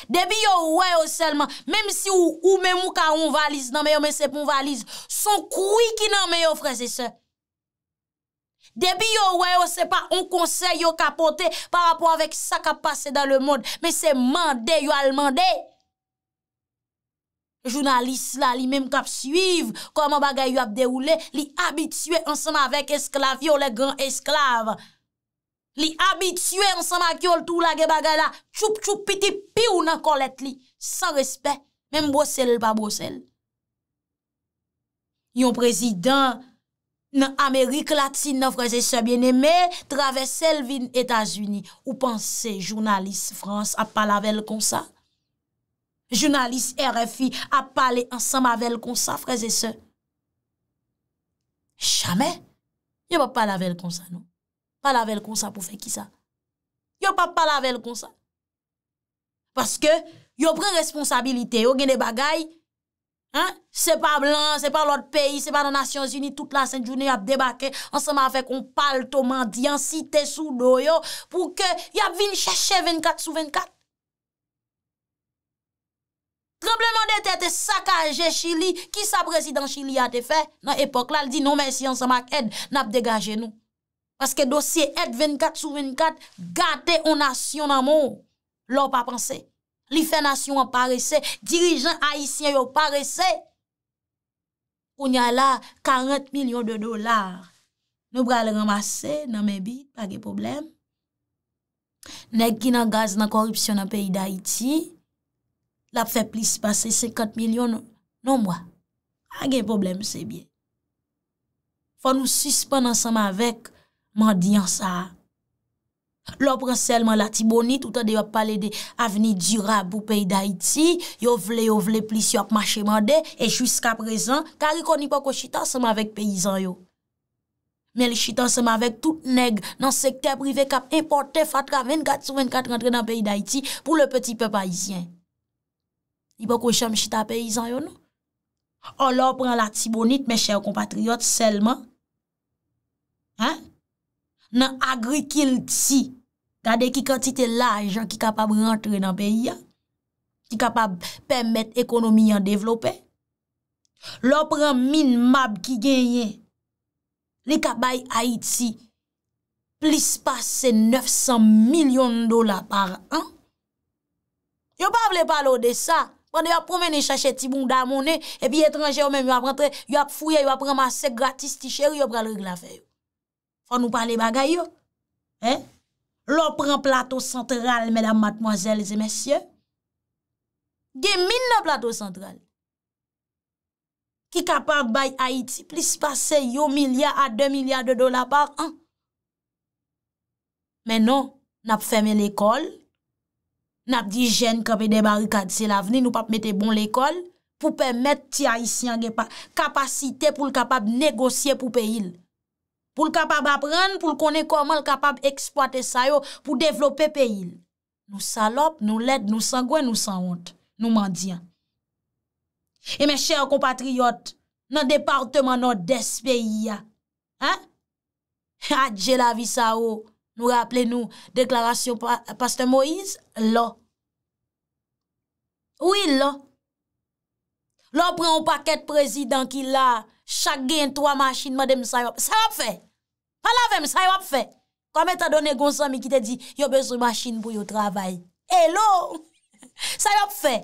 Depi yo wè yo selman, mèm si ou ou mèmou ka on valise Nanmè non, yo mè sepon valise, son koui ki nanmè yo freze sè Debi yo we yo se pa on konsey yo kapote pa rapor avek sa kap pase dan le moun men se mande yo al mande. Jounaliste la li menm kap suive koman bagay yo ap deroule li abitue ansama vek esklavyo le gran esklav. Li abitue ansama kiol tou la ge bagay la choup choup piti pi ou nan kolet li. San respet, menm brosel pa brosel. Yon prezident... nan Amerik Latine nan fraze se bieneme, traves selvin Etasuni, ou panse jounalist Frans ap pale avel konsa? Jounalist RFI ap pale ansam avel konsa, fraze se? Chame? Yo pa pale avel konsa nou? Pale avel konsa pou fe ki sa? Yo pa pale avel konsa? Paske yo pre responsabilite yo genne bagay, yo pre responsabilite yo genne bagay, Se pa blan, se pa lot peyi, se pa nanasyons yuni, tout la senjouni ap debake, ansama fek on pal to mandi ansite sou do yo, pou ke yap vin cheshe 24 sou 24. Trebleman dete te sakaje chili, ki sa presidans chili ate fe, nan epok la, l di, non men si ansama ed, nap degaje nou. Paske dosye ed 24 sou 24, gate onasyon nan mou, lop apanse. li fè nasyon an parese, dirijan haisyen yo parese. O nyala 40 milyon de dolar, nou bral ramase nan mèbi, page problem. Nèk ki nan gaz nan korupsyon nan peyi da iti, la pfepli se pase 50 milyon nan mwa. Page problem se bie. Fò nou suspè nan seman vek, man diyan sa a. Lò pren selman la tibonit outan de yo pale de aveni djurab ou peyi d'Haïti, yo vle yo vle plis yo ap mache mande, e jouska prezant karikon nipo ko chita seman vek peyizan yo. Men le chita seman vek tout neg nan sekte privé kap importe fatra 24 sou 24 rentre nan peyi d'Haïti pou le peti pe paizyen. Nipo ko chanm chita peyizan yo nou. On lò pren la tibonit men chè ou kompatriot selman. Ha? nan agrikil tsi, gade ki kantite la ajan ki kapab rentre nan peyi ya, ki kapab pemet ekonomi ya devlope, lopran min mab ki genyen, li kapay Haiti, plis pase 900 milyon dola par an, yo pa ble palo de sa, wande yo promene chache ti bon damone, epi etranje yo men yo ap rentre, yo ap fouye, yo ap remase gratis tishere, yo pral regla feyo. an nou pale bagay yo. He? Lò pren plato sentral, mèdame, matmozèl, zè mèsyè. Gè min nan plato sentral. Ki kapab bay Haiti, plis pase yo milyar a dè milyar de dola par an. Mè non, nap fèmè l'ekol, nap di jèn kapè debarikad se la veni, nou pap metè bon l'ekol, pou pè met ti Haitian, kapasite pou l'kapab negosye pou pe yil. pou l kapab apren, pou l konen koman l kapab eksploate sa yo, pou devlope pe il. Nou salop, nou led, nou sangwen, nou sangwant, nou mandyan. E men chèr kompatriyot, nan departement nou despè ya. Ha? Ha, dje la vi sa yo, nou rappele nou, deklarasyon paste Moïse, lo. Ou il lo? Lo pren ou paket prezidant ki la, chak gen 3 machin ma dem sayop, sayop fe, palavem sayop fe, kome ta donen gonsan mi ki te di yo bezou machin pou yo travay, (laughs) e lo, sayop fe,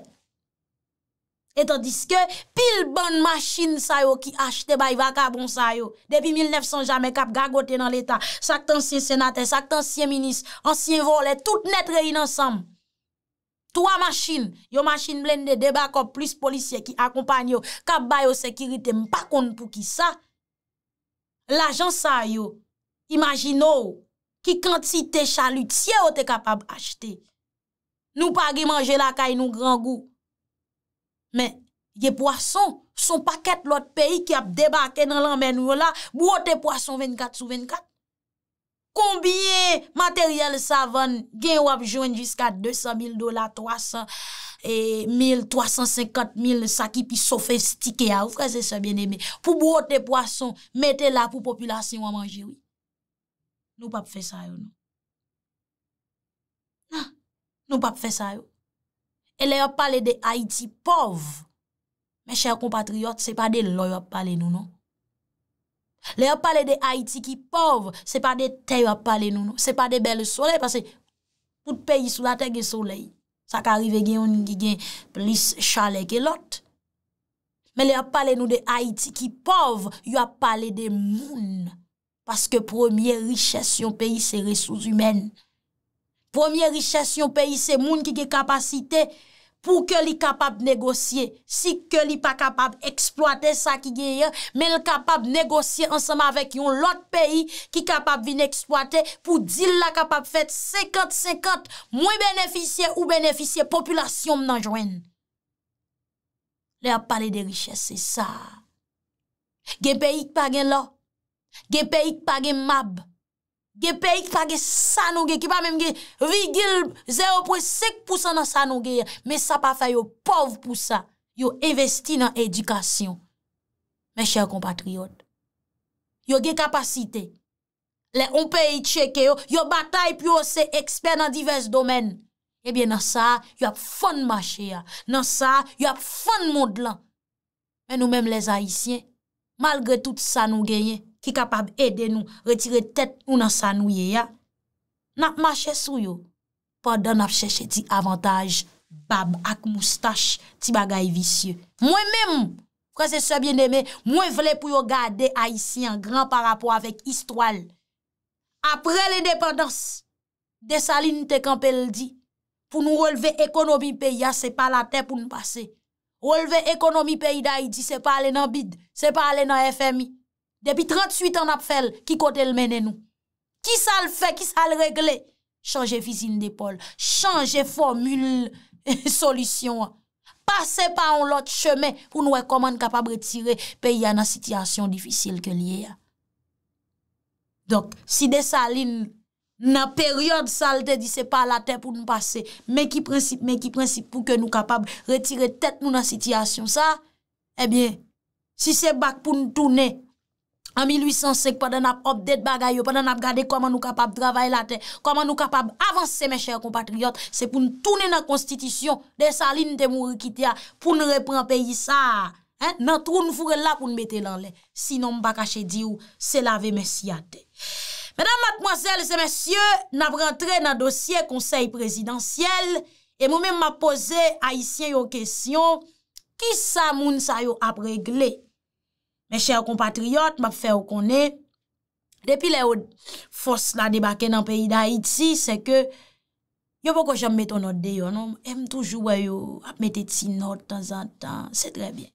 etan diske pil ban machin sayo ki achte bay vaka bon sayo, depi 1900 jame kap gagote nan l'eta, sak tan si senate, sak tan siye minis, ansye volet, tout net reine ansam, Touwa machin, yo machin blende debakop plus polisye ki akompanyo kap bayo sekirite mpa konpou ki sa. L'ajan sa yo, imagino ki kant si te chalut siye ou te kapab achete. Nou pa gi manje la kay nou gran gou. Men, ye poason son paket lot peyi ki ap debake nan lanmen wola bou ou te poason 24 sou 24. Konbye materyel savan gen wap jwen jiska 200.000 dola, 300.000, 350.000 saki pi sofe stike ya. Ou fraze se bien eme pou bouote poason mette la pou populasyon waman jiri. Nou pap fe sa yo nou. Non, nou pap fe sa yo. E le wap pale de Haiti pov. Men chèr compatriot se pa de lò wap pale nou nou. Le a pale de Haiti ki pov, se pa de te yo a pale nou nou, se pa de bel sole, pase tout peyi sou la te gen sole, sa ka arrive gen yon gen gen plis chale ke lot. Men le a pale nou de Haiti ki pov, yo a pale de moun, paske premier richesse yon peyi se resous humen. Premier richesse yon peyi se moun ki gen kapasite, pou ke li kapab negosye, si ke li pa kapab eksploate sa ki genye, men li kapab negosye ansama avèk yon lot peyi ki kapab vin eksploate pou dil la kapab fèt 50-50 mwen beneficye ou beneficye populasyon mnen jwen. Li ap pale de richè, se sa. Gen peyi kpagen la, gen peyi kpagen mab, Ge peyi ki pa ge sanon ge, ki pa menm ge rigil 0.5% nan sanon ge ya. Men sa pa fay yo pov pou sa. Yo investi nan edikasyon. Men chè yon compatriot. Yo ge kapasite. Le on peyi cheke yo. Yo batay pou yo se eksper nan divers domen. Ebyen eh nan sa, yo ap fon manche ya. Nan sa, yo ap fon mond lan. Men nou menm les haisyen. Malgre tout sanon genyen. Ki kapab ede nou retire tèt ou nan sanouye ya. Na machè sou yo, pa dan ap chèche ti avantaj, bab ak moustache, ti bagay visye. Mwen mèm, kwa se sebyen demè, mwen vle pou yo gade a yisi an gran parapo avèk histwal. Apre lè depandans, de sali nou te kampe ldi, pou nou releve ekonomi pe ya, se pa la te pou nou pase. Releve ekonomi pe yi da yi di, se pa ale nan bid, se pa ale nan FMI. Depi 38 an ap fel ki kote l menen nou. Ki sa l fe, ki sa l regle. Chanje fizine depol. Chanje formule (laughs) solisyon. Pase pa an lot cheme pou nou rekomande kapab retire pe ya nan sityasyon difisil ke liye ya. Dok, si de sa lin nan peryode salte di se pa la ten pou nou pase. Men ki prinsip, men ki prinsip pou ke nou kapab retire tet nou nan sityasyon sa. Ebyen, eh si se bak pou nou toune... An 1805, pa dan ap obdet bagay yo, pa dan ap gade koman nou kapab travay la te, koman nou kapab avanse se mè chèr kompatriot, se pou nou toune nan konstitisyon de salin de mou rikitya pou nou repran peyi sa. Nan trou nou foure la pou nou mette lan le. Sinon m bakache di ou, se la ve mè si ate. Mèdam matmoazèl se mèsyè, nab rentre nan dosye konsey presidansyèl, e mou mèm ma pose a isye yo kesyon, ki sa moun sa yo ap regle? Men chèr kompatriot, m ap fè ou konè. Depi le ou fòs la debake nan peyi da Haiti, se ke, yo pou kò jèm meto not de yo, em toujou wè yo ap metè ti not tan zan tan, se drè byen.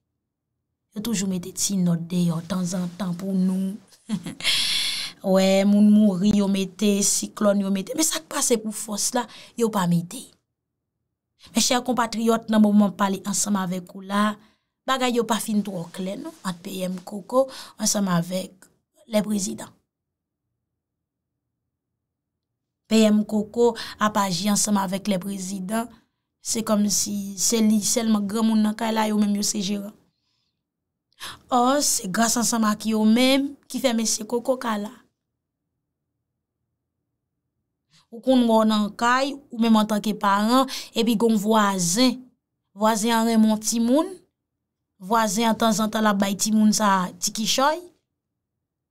Yo toujou metè ti not de yo tan zan tan pou nou. Ouè, moun mouri yo metè, siklon yo metè, men sa k pasè pou fòs la, yo pa metè. Men chèr kompatriot, nan pou mwen palè ansam avèk ou la, Bagay yo pa fin tou oklen, non? at P.M. Koko, ansama vek le prezident. P.M. Koko apaji ansama vek le prezident, se kom si seli sel ma gramoun nan kala yo menm yo sejera. Os, se gras ansama ki yo menm, ki fe menm se Koko kala. Ou kon nou anan kay, ou menm an tanke paran, ebi gong vwazen, vwazen an remonti moun, Vwazen an tan zantan la bay timoun sa tikishoy.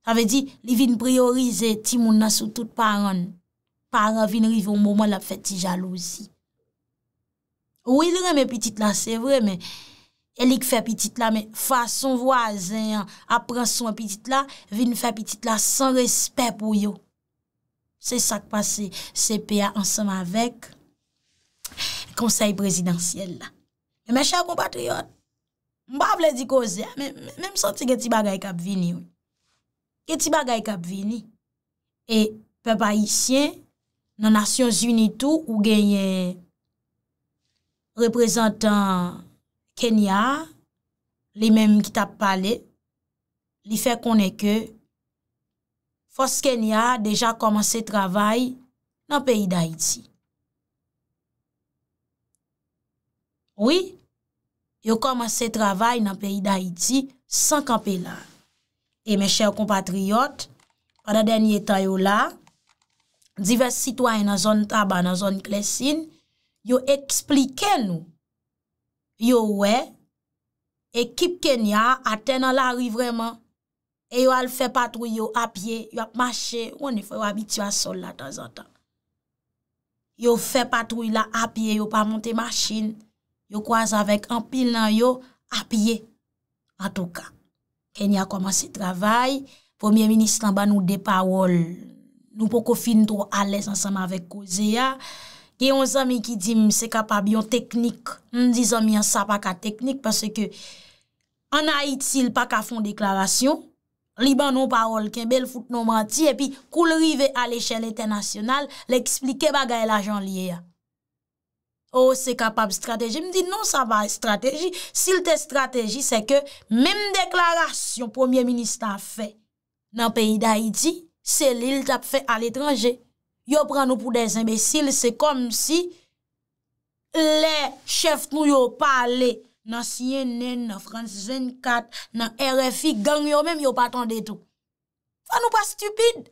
Tave di, li vin priorize timoun nan sou tout paran. Paran vin rive ou mouman la feti jalouzi. Ou il reme pitit la, se vre, men. Elik fe pitit la, men. Fa son wazen, apren son pitit la, vin fe pitit la san respet pou yo. Se sak pase sepe ya ansanman vek. Konsey presidansyel la. E men chakou patriot. Mba vle di koze, eh? mwen msante gen ti bagay kap vini. Gen ti bagay kap vini. E pe pa isyen, nanasyon zuni tou, ou genye reprezentan Kenya, li menm ki tap pale, li fe konen ke, fos Kenya deja komanse travay nan peyi da iti. Ouye, yo komanse travay nan peyi d'Haïti, sankanpe lan. E men chèw kompatriyot, pada denye etan yo la, divers sitwany nan zon taban, nan zon klesin, yo eksplike nou, yo we, ekip Kenya, atè nan la ri vreman, e yo al fè patrou yo apye, yo ap mache, yo fè patrou yo apye, yo pa monte machine, Yo kwa zavek anpil nan yo apye. An tou ka. Ken ya komanse travay. Premier Ministran ba nou depawol. Nou pou kofin to ales ansanman vek koze ya. Ke yon zami ki di mse kapab yon teknik. M di zami yon sa pa ka teknik. Pase ke anayit sil pa ka fon deklarasyon. Riban nou pawol. Ken bel foute nou manti. E pi koul rive al eshel etenasyonal. Lek explike bagay la jan liye ya. Ou oh, se kapab strateji. Mdi nou sa va strateji. Sil te strateji se ke mem deklarasyon premier ministan fe nan peyi da Haiti se li l tap fe al etranje. Yo pran nou pou des imbesil se kom si le chef nou yo pale nan CNN, nan France 24, nan RFI gang yo men yo patan detou. Fan nou pa stupide?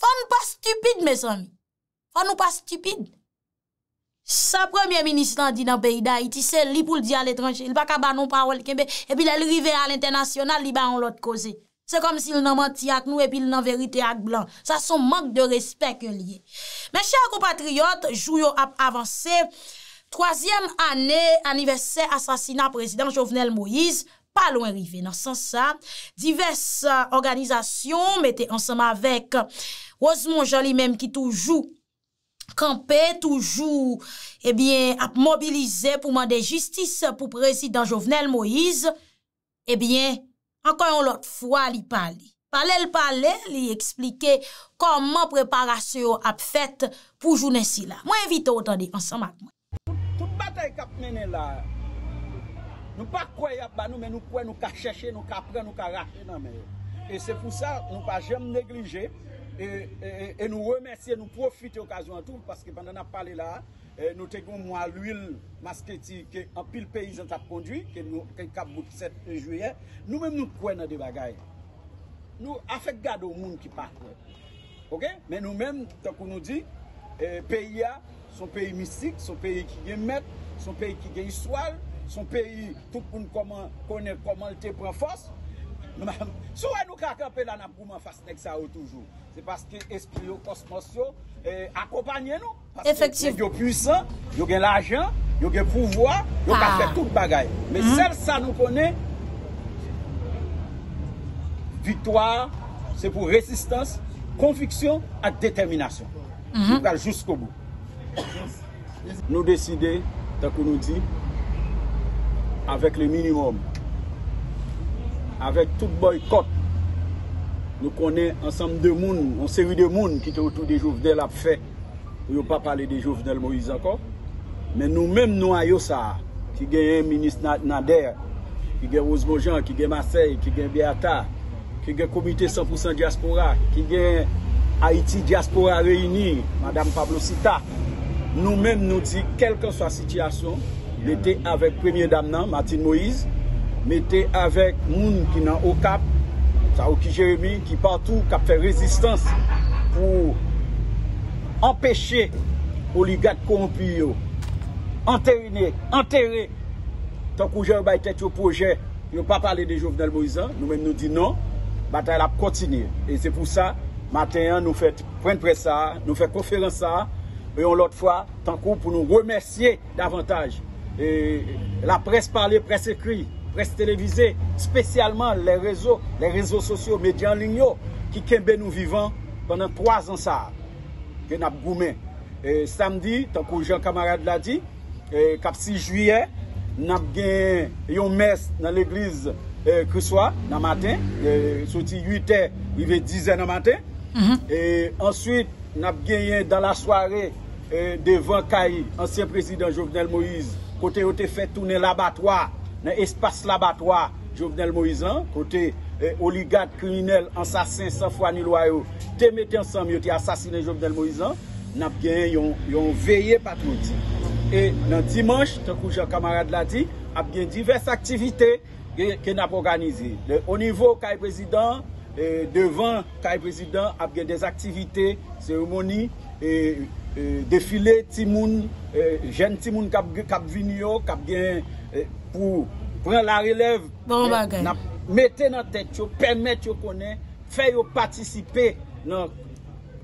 Fan nou pa stupide mes ami? Fan nou pa stupide? Sa premier ministran di nan peyda, iti se li pou l di al etranje, il baka banon pa ou non al kembe, epi l el rive al internasyonal, li ba an lot koze. Se kom si l nan manti ak nou epi l nan verite ak blan. Sa son mank de respet ke liye. Men chè akou patriyot, jou yo ap avanse, twasyem ane, anivesè, asasina, prezident Jovenel Moïse, pa loin rive nan san sa, divers organizasyon mette ansama vek ozmon joli menm ki toujou, Kampè toujou ebyen ap mobilize pou mande justice pou prezident Jovenel Moïse, ebyen, ankon yon lot fwa li pali. Palè l palè, li explike koman preparasyon ap fèt pou jounensi la. Mwen evite otan di ansan mat mwen. Tout batay kapnenen la, nou pa kway ap banou, men nou kway nou ka chèche, nou ka pre, nou ka rache nan men. E se pou sa, nou pa jem neglije. E, e, e, e nou remersi, e nou profite okasyon an tou, paske pandan ap pale la, nou te kon mwa l'uil maske ti, ki an pil peyi jan tap kondwi, ki kap bout 7 juyen, nou men nou kwen nan de bagay. Nou afe gado moun ki pa. Ok? Men nou men, takou nou di, peyi ya, son peyi mistik, son peyi ki gen met, son peyi ki gen iswal, son peyi, tout kon konen koman te pren fos, Si nous kakampé là, nous avons en face ça toujours. C'est parce que l'esprit au cosmos eh, accompagne nous. Parce Effectivement. Vous êtes puissant, vous avez l'argent, vous avez le pouvoir, vous avez faire ah. tout le bagaille. Mais celle mm-hmm. ça nous connaît, victoire, c'est pour résistance, conviction et détermination. Mm-hmm. Nous jusqu'au bout. nous décidons, tant que nous dit, avec le minimum. avèk tout boykot nou konè ansam de moun an seri de moun ki te wotou de jouvnel ap fè pou yo pa pale de jouvnel Moïse akò men nou men nou ayò sa ki gen Ministre Nader ki gen Ousbojan, ki gen Masey, ki gen Beata ki gen Komite 100% Diaspora ki gen Haiti Diaspora reyni, Madame Pablo Sita nou men nou di kel kon swa sityasyon de te avèk Premier Damnan, Martine Moïse mette avèk moun ki nan okap, sa ou ki Jeremie, ki pantou kap fè rezistans pou empèche pou li gade kon pi yo. Enterine, enteri. Tan kou jè ou bay tèt yo projè, yo pa pale de Jovenel Moïse, nou men nou di nan, batal ap kontinir. Et cè pou sa, maten an nou fè pren presa, nou fè konferansa, peyon lot fwa, tan kou pou nou remersye davantage. La pres pale, pres ekri, pres televize, spesyalman le euh, rezo, le rezo sosyo, medyan lingyo, ki kenbe nou vivan pandan 3 ansar gen ap goumen. Samdi, tankou Jean Kamarad ladi, kap 6 juyen, nap gen yon mes mm-hmm. nan l'eglize kriswa nan maten, sou ti 8 e, yve 10 e nan maten, et answit nap gen yon dan la sware euh, de Van Kay, ansyen prezident Jovenel Moïse, kote yote fet toune laba 3, nan espas labatwa Jovenel Moizan, kote eh, oligat kriminel, ansasin, safwa ni loayou, te mette ansam yo ti asasine Jovenel Moizan, nan ap gen yon veye patrouti. E nan dimanche, te kouche kamarad ladi, ap gen divers aktivite gen ap organize. O nivou kay prezident, e, devan kay prezident, ap gen des aktivite, seremoni, e, e, defile timoun, jen timoun kap vinyo, kap gen... pou pren la releve, bon mette nan tet yo, permette yo konen, fè yo patisipe nan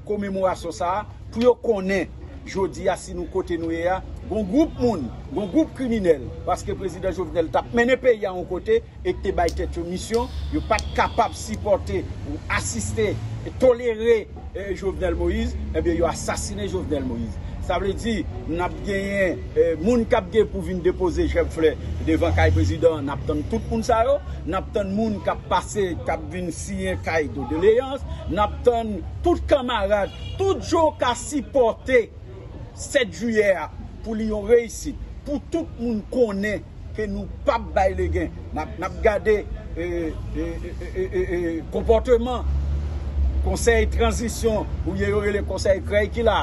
komemourasyon sa, pou yo konen, jodi yasi nou kote nou e ya, gon goup moun, gon goup kriminel, paske prezident Jovenel tap mene pe ya yon kote, ek te bay tet yo misyon, yo pat kapab si porte, ou asiste, tolere eh, Jovenel Moïse, ebe eh yo asasine Jovenel Moïse. Sa vle di, nap genyen, eh, moun kap gen pou vin depoze chep fle devan kay prezident, nap ton tout moun sa yo, nap ton moun kap pase kap vin siyen kay do deleyans, nap ton tout kamarad, tout jo kap si porte 7 juyer pou li yon reysi, pou tout moun konen ke nou pap bay le gen. Nap gade eh, eh, kompote man, konsey transisyon pou ye yore le konsey krey ki la.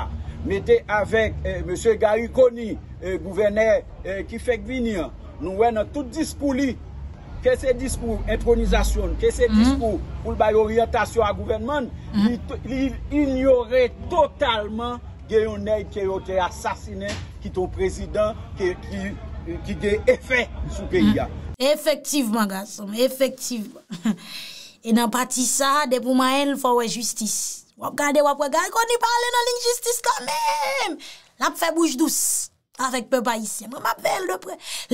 metè avèk eh, M. Garikoni, eh, gouverner eh, ki fèk vini an, nou wè nan tout diskou li, kè se diskou entronizasyon, kè se mhm. diskou foulbay oryantasyon a gouvernman, mhm. li ignorè totalman gè yon nèy kè yote asasine, ki ton prezident ki gè efè sou gè yon. Efektivman, Gassoum, efektivman. E nan pati sa, depouman el fò wè justis. Wap gade, wap wak gade, kon ni pa ale nan ling justis ta menm. Lamp fe bouj douz, avek pe ba isyem,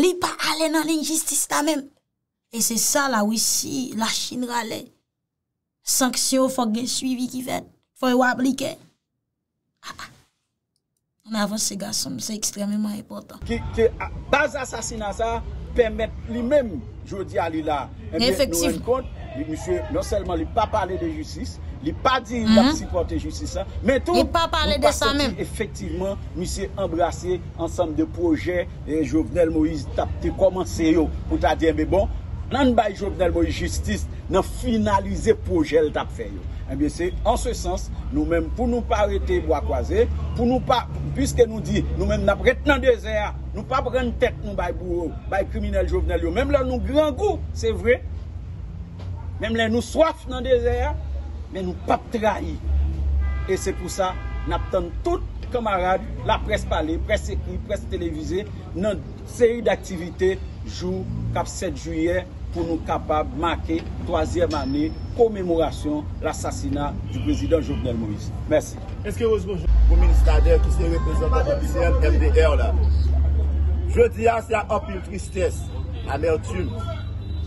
li pa ale nan ling justis ta menm. E se sa la wisi, la shinra le, sanksyo fok gen suivi ki ven, fok wap ah, ah. li ke. Ha ha. On avan se gasom, se ekstrememan repotan. Ki baz asasinasa pemet li menm, jodi alila, non selman li pa pale de justis, Li pa di la psitwante justisa... Li pa pale de sa men... Efectiveman, mi se embrase... Ensam de proje... Jouvenel Moïse tap te komanse yo... Pouta di enbe bon... Nan bay jouvenel Moïse justice... Nan finalize proje el tap fe yo... Eh enbe se, en se sens... Nou men pou nou pa rete bo akwaze... Pou nou pa, piske nou di... Nou men nap rete nan dezea... Nou pa pren tek nou bay bourou... Bay kriminel jouvenel yo... Mem le nou gran gou, se vre... Mem le nou swaf nan dezea... men nou pap trahi. E se pou sa, nan tan tout kamarade, la pres pali, pres ekri, pres televize, nan seri d'aktivite, jou kap 7 juye, pou nou kapab make, 3e ane, komemorasyon, l'assasina du prezident Jovenel Moïse. Mersi. Eske yo zboj, bo ministade, ki se reprezentan obisyen MDL la. Je di as la opil tristesse, anertume,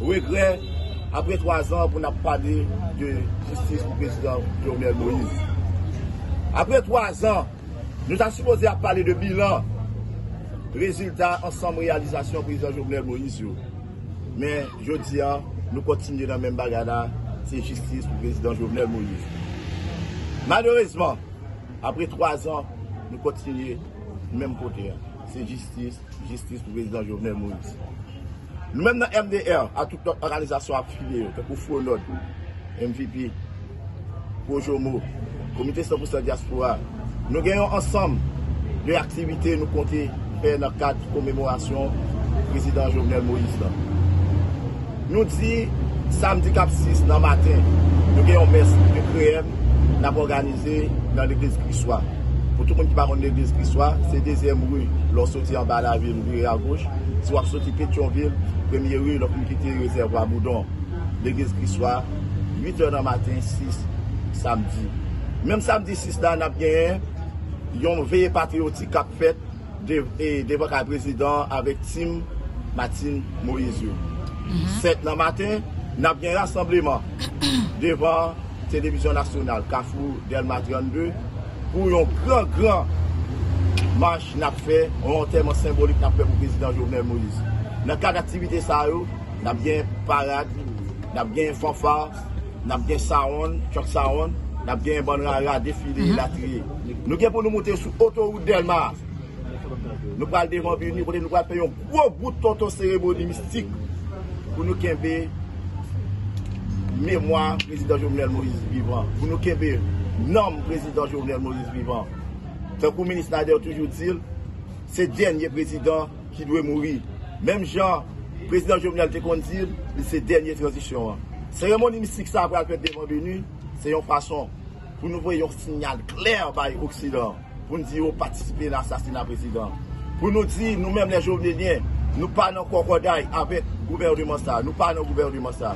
regre, anertume, apre 3 an pou nan pade de justice pou prezident Jovenel Moïse. Apre 3 an, nou ta suppose a pale de bilan, rezultat, ansam realizasyon prezident Jovenel Moïse yo. Men, jodi an, nou kontinye nan men bagada, se justice pou prezident Jovenel Moïse. Malorezman, apre 3 an, nou kontinye men kote, se justice pou prezident Jovenel Moïse. Nou men nan MDL, a tout ton organizasyon apfile, te pou fwo lòd, MVP, Poujomo, Komite Stavrou Stadiaspoal, nou genyon ansam, de aktivite nou konti, pey nan kat, koumemorasyon, Prezident Jovenel Moïse. Nou di, samdi kap 6 nan maten, nou genyon mes, de krem, nabou organizé, nan Eglise Griswa. Po tout kon ki par an Eglise Griswa, se dezem rui, lò soti an ba la vi, nou di re a goj, wak sotipe Tionville, premye rue lò koumikite rezervo a Boudon lè gèz griswa, 8 an an maten 6 samdi mèm samdi 6 nan nap gen yon veye patrioti kap fèt devan ka prezident avèk Tim mm-hmm. Matin Moise 7 nan maten, nap gen rassembleman (coughs) devan televizyon nasyonal, Kafou Delmatian 2 pou yon gran gran manche nap fè, ontèman simbolik nap fè pou prezident Jovenel Moïse. Nè kade aktivite sa yo, nap gen parad, nap gen fanfa, nap gen saon, chok saon, nap gen ban rara, defile, mm-hmm. latriye. Nou gen pou nou moutè sou otoroute Delmar, nou bal devan vini, pou lè nou gwa peyon pou ou bouton ton serebo di mistik, pou nou ken be mèmoan prezident Jovenel Moïse vivan, pou nou ken be nanm prezident Jovenel Moïse vivan. Tenkou menis nader toujou dil, se denye prezidant ki dwe mouri. Mem jan, prezidant jovenel de kon dil, li se denye transisyon an. Se remon imisik sa apwa akwet devon veni, se yon fason pou nou vwe yon sinyal kler bayi oksidant. Poun di yo patisipe l'assasinat prezidant. Poun nou di nou menm le jovenel nyen, nou panan koko daye avet gouvernement sa. Nou panan gouvernement sa.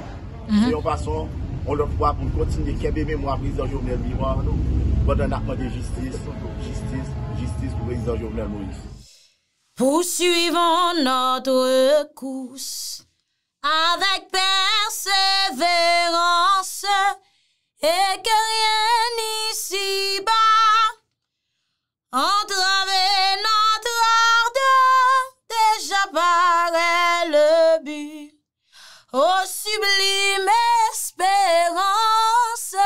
Se yon fason, on lè fwa pou kontinye kebe mèmwa prezidant jovenel vivan an nou. pour an justice, de justice justice pour pou prezident Jovenel Moïse. Poursuivons notre course avec persévérance et que rien ici-bas entrave notre ardeur, déjà paraît le but. Oh sublime espérance,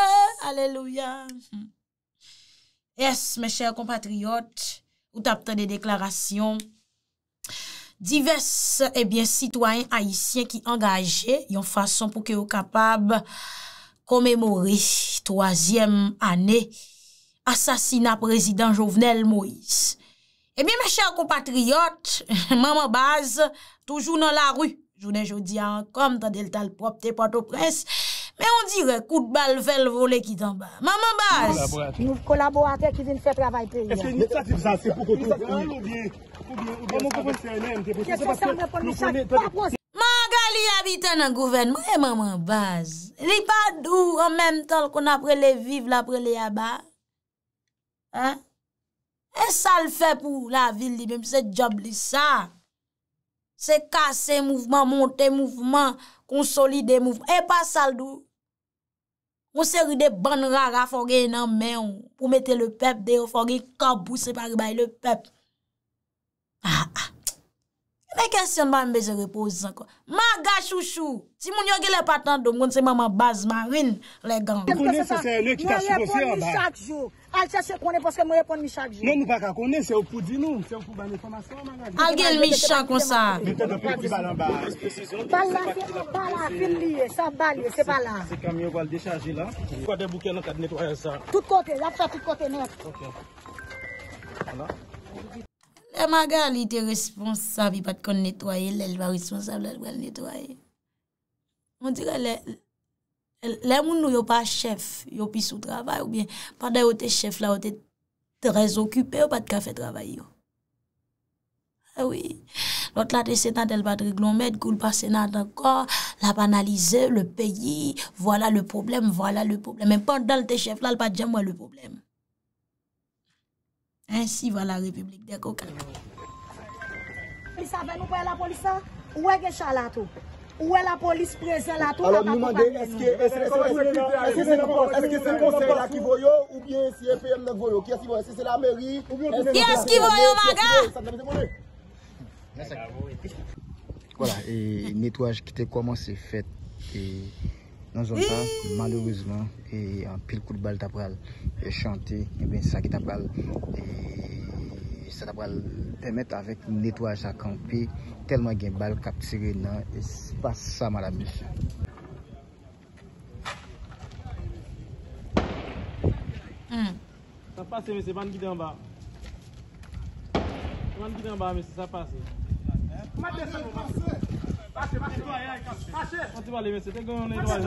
Alléluia. Yes, mes chèr kompatriot, ou tapte de deklarasyon, divers, ebyen, eh sitwayen haïsyen ki angaje yon fason pou ki ou kapab komemori troasyem ane asasina prezident Jovenel Moïse. Ebyen, eh mes chèr kompatriot, (laughs) maman baz, toujou nan la ru, jounen jodi an kom, tan del tal prop te pato presse, Men on dire kout bal fel vole ki tan ba. Maman baz. Nou kolaborate ki vin fe travay pe. E se nis sa ti vzase pou koto. E moun konwen se anem. E se moun konwen se anem. Maman gaz li abiten nan gouven. Mou e maman baz. Li pa dou an menm tal kon apre li viv la apre li ya ba. E sal fe pou la vil li bem. Se job li sa. Se kase mouvment, monte mouvment. Konsolide mouvment. E pa sal dou. Mwen se ride ban raga fogue nan men ou. Pou mette le pep de ou fogue kabousi paribay le pep. Ha ah, ah. ha. Lè kèsyon ba mbe jè repouz an kon. Ma ga chouchou. Si moun yon gè lè patando, mwen se maman bazman rin lè gang. Mwen repon mi chak jo. Al chè chè konè pòske mwen repon mi chak jo. Non mwen kakakonè, se ou poudi nou. Al gè lè mi chak kon sa. Bal la, bal la, fin liye. Sa bal liye, se bal la. Se kamyon gwa lè dechaji lan. Kwa de bouke lè kade net wè yon sa. Tout kote, lè fè tout kote net. Ok. An la. E magal ite responsab li pat kon netoye, lèl va responsab lèl wèl netoye. Mwen dire lèl, lèl moun nou yo pa chef, yo pi sou travay ou bien, pandan yo te chef la, yo te tres okupè, yo pat kafe travay yo. E wè, lòt la te senat el pat regloumèd, koul pasenat ankor, la banalize, le peyi, wòla le problem, wòla le problem. Mwen pandan te chef la, lèl pat jèm wèl le probleme. Ensi va la Republik Dekokan. Vi sa ven nou pe la polisa? Ou e gesha la tou? Ou e la polis prezen la tou? Alon nou mande, eske se konser la ki voyo ou bien si EPM la kvoyo? Kya si voyo, eske se la meri? Kya si voyo, vaga! Voilà, netwaj, kitè kouman se fèt. Nan zon sa, malourouzman, e an pil kout bal tap pral, e chante, e ben sa ki tap pral. E se tap pral, temet avèk netwaj sa kampi, telman gen bal kaptire nan, e se pas sa maramich. Panè bote yw la non? Non? e bon, bon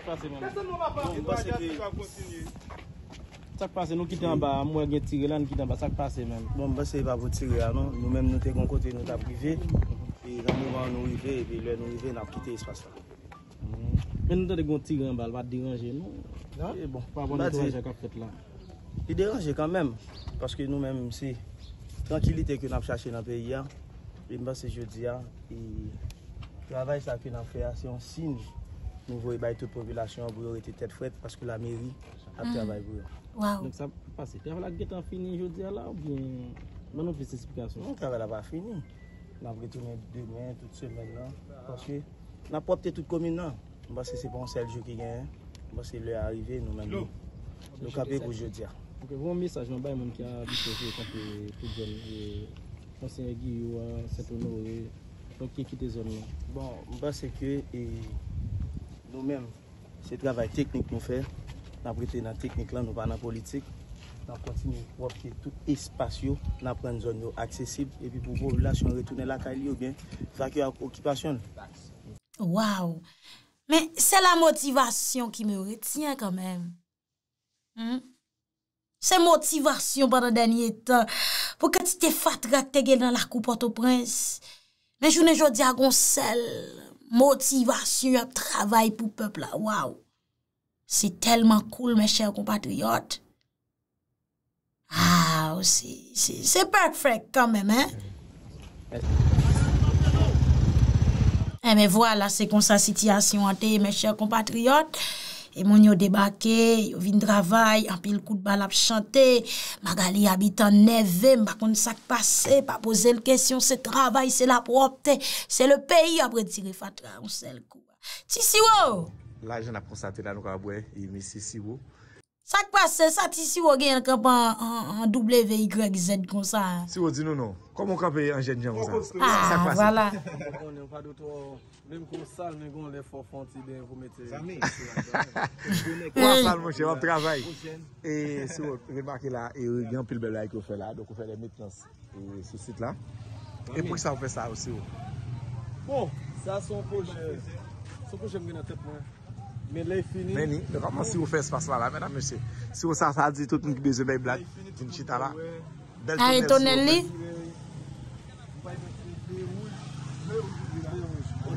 klanse. Mban se ypi sè kwanse ou tonight bote ve tire lan. Mban se ypo m affordable. tekrar nou nye wanne k grateful korp e konti. N nan ki ak kite espase la. We te rikt tri endured ban debe lon enzyme Mbye mse tranquilite k �man ke ki prChatie. Et mban se ywo diwel Travay sa ke nan preasyon sinj Nivou e bay tout populasyon Bou yor ete tet fwet Paske la meri Apte yor bay bou yor Waw Non sa pase Te avalak getan fini jodi ala Ou bin Nanon pe sesplikasyon Non te avalak va fini Nan bretou men Demen Tout semen lan Pansye Nan popte tout komine nan Mba se seponsel Joki gen Mba se le arive Nou men Nou kabe kou jodi Ok Voun mesaj nan bay Moun ki a Bikosye Kante tout jen Fonseye gi yon Setonor we Bon, mba seke, nou men, se travay teknik nou fè, nan brete nan teknik lan nou vana politik, nan konti nou wop ki tout espasyon nan pren zon yo aksesib, epi pou vou lasyon retounen lakay li ou bien, sa ki wap okipasyon. Waw, men se la motivasyon ki me retyen kanmen. Hmm? Se motivasyon ban nan denye tan, pou ke ti te fatra te gen nan lakou porto prensi, Lè jounè jò di agon sel, motivasyon ap travay pou pepl la, waw. Se telman koul, mè chèr kompatriyot. A, ou se, se perfect kanmèm, eh. Eh, mè vwa la, se kon sa sitiyasyon an te, mè chèr kompatriyot. E moun yo debake, yo vin dravay, anpil kout bal ap chante, magali abitan neve, mbakon sak pase, pa pose l kesyon, se travay, se la propte, se le peyi apre dire fatra, ansel kou. Ti si wou? La jen ap konsante la nou kwa abwe, e mi si si wou. Sa kwa se, sa ti si wo gen kap an W, Y, Z kon sa. Si wo di nou nou, komon kap e an jen jen mou zan? Sa kwa se. Ah, wala. Mwen kon, mwen fadot wou, mwen kon sal, mwen kon lè fò fònti bè, mwen fò mète. Sa mè. Mwen sal mwen chè, wap travay. E si wo, mwen bakè la, e wè yon pil belay ki wò fè la, donk wò fè lè mèkans sou sit la. E pou ki sa wò fè sa wò si wò? Pou, sa son pou jè, son pou jè mwen gè nan tèp mwen. Men la ah, y fini... Men ni, dekoman, si yo fè spas la la, mè nan mè sè. Si yo sa sa di, tout mè ki beze bè y blag, di njita la. A y tonel li? Mwen pa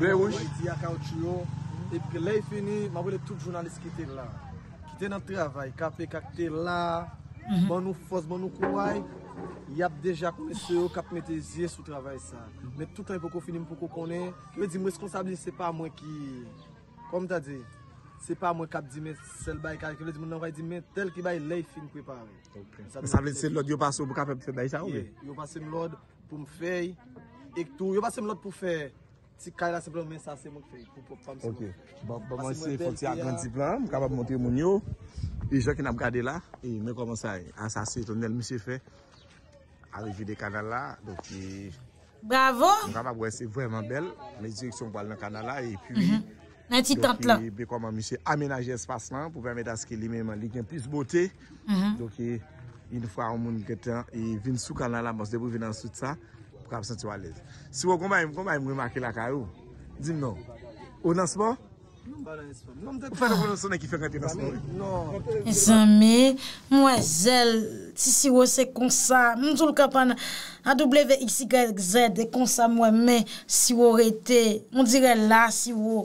y fè si y akantyo. E pè la y fini, mè wè le tout jounalist ki te la. Ki te nan travay, kape kak te la, mè nou fos, mè nou kouay, y ap deja kou se yo ka prente zye sou travay sa. Mè tout an pou kou fini, mè pou kou konen. Mwen di mwes konsabli, se pa mwen ki... Kom ta di? Se pa mwen kap di men sel bay karikweli di men nan vay di men tel ki bay lay fin kwe pari. Ok. Sa vle di se l lode yo pa sou pou ka pep se bay chan wè? Yo pa se m lode pou m fey ek tou. Yo pa se m lode pou fey ti kay la se blan mwen sa se mwen fey pou pou pa m se mwen fey. Ok. Bon mwen se foti a gran ti plan. Mwen ka pa montye mwen yo. E jò ki nan m gade la. E mwen komanse a sa se tonel mwen se fey a revide kanal la. Dok e... Bravo! Mwen ka pa bwese vwèman bel. Mwen direksyon kwa l men kanal la e pwi... Mhm. Nè ti tant mm-hmm. la. Bekwa man mi se amenaje espas lan pou vemen daske li men man li gen plus bote. Dok e, in fwa an moun gwen tan, e vin sou kal nan la bors, debou vin ansout sa, pou kap san ti walez. Si wou gwen man yon mwen maki la kayo, di m nou. Ou dansman? Ou fè nan moun sonen ki fè kante dansman? Non. Zame, mwen zel, si si wou se konsa, mwen zoul kapan a WXYZ e konsa mwen men, si wou rete, mwen dire la si wou.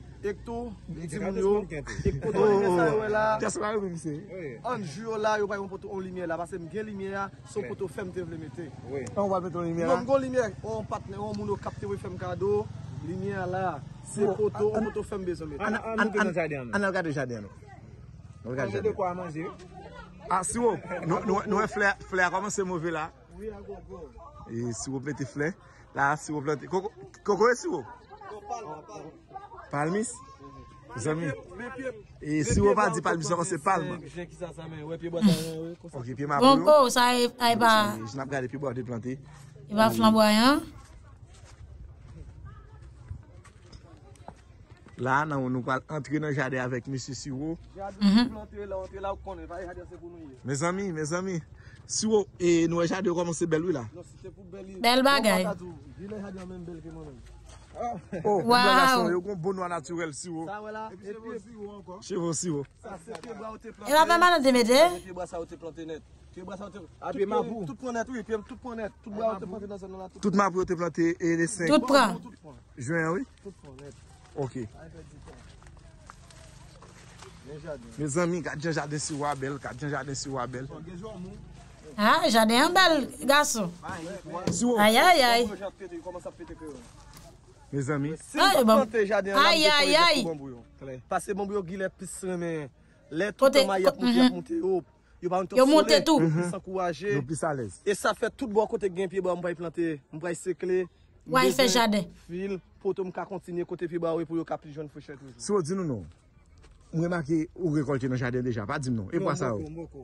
Ek tou, di moun yo, tek koto e nese yo wè la, an jyo la yo bay nou poto on limye la, va se mge limea, sou koto femte vleme te. An wè peton limea. Noun goun limea, ou moun yo kapte wè fem kado, limea la, se koto, an wè poto fembe so me. An an an an, an an an. An an an an. Asi wè, nou e flè, flè a koman se mou vle la? Oui, a kou kou. E si wè pete flè, la, si wè pete, kou kou e si wè? Kou, kou, kou. Palmis? Miz ami, e siwo mhm. va di palmis oran se palman? Jè ki sa sa men, wè pi bwa sa men, wè kon sa men. Ok, pi maboun. Bonkou, sa e ba... Je nab gade pi bwa de planté. I ba flanbwayan. La nan, nou kwa entre nan jade avèk mè si siwo. Jade ou di planté la, entre la ou kone, va e jade anse pou nou yè. Miz ami, miz ami, siwo, e nou e jade romanse bel wè la? Non, si te pou bel yè. Bel bagay? Jade ou, vilè jade anmen bel wè manen. Oh, yon bonwa natyrel siwo. Chevo siwo. Ewa pa man an de mede? Ape ma vou? Tout pon net, oui, tout pon net. Tout ma vou te plante e de senk. Tout pon. Jwen, oui? Tout pon net. Ok. Me zanmi, ka djen jade siwa bel, ka djen jade siwa bel. Ha, jade yon bel, gaso. Aye, aye, aye. Ayo, ayo, ayo, ayo. Me zami, si yon sa plante jade, an la mwen dekoye dekou bambou yon. Pase bambou yon gi le pis remen, le toute mayep mwen dekonte yon, yon monte tou, mwen se kouwaje, yon pis ales. E sa fe toute bo kote gen pi ba mwen plante, mwen presekle, mwen fè jade, fil, poto mwen ka kontinye kote pi ba wè pou yon ka plijon fè chè toujou. Si yon di nou nou, mwen maki yon rekolte yon jade deja, pa di nou, e pa sa ou.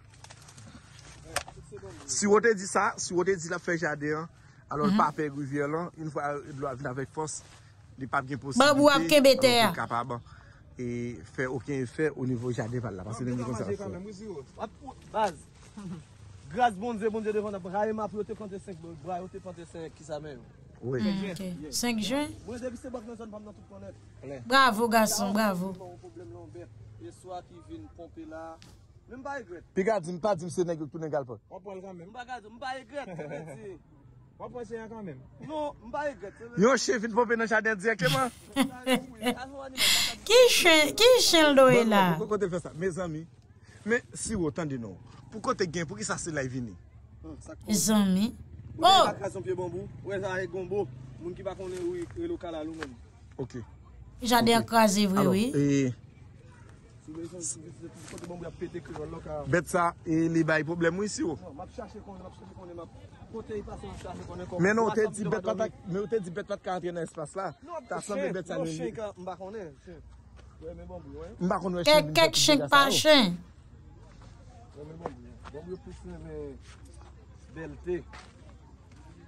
Si wote di sa, si wote di la fe jade an, alon pape gwe vye lan, yon fwa yon blo avye la vek fos, li pape gen posibili. Bab wap ken bete a. E fe oken fe o nivou jade val la. Bas, gaz bonze bonze devan ap, raye map, ote pante 5, ote pante 5, ki sa men. 5 jwen? Bravo gason, bravo. Mba e gret. Pegad, zin pa di mse negrek pou nen galpo. Mba e gret, te meti. Mba e se yakan men. Yo, che fin pou ven nan chade diye keman. Ki chen lo e la? Mbe kote fesa, me zami. Mbe si wotan di nou. Pou kote gen, pou ki sa se la evini? Zami. Ou! Mbe ki bako ne wik re lo kalalou men. Ok. Jade akaze vwe wik. Eee. Bet sa, e li bay problem wè si non, wè? Men ou te di bet pat kante yon espase la? Non, Ta chanve bet sa mè li. Mbakon wè, bon mbakon wè. Kèk kèk chenk pa chenk. Mwen mwen mwen mwen. Mwen mwen mwen mwen. Belte.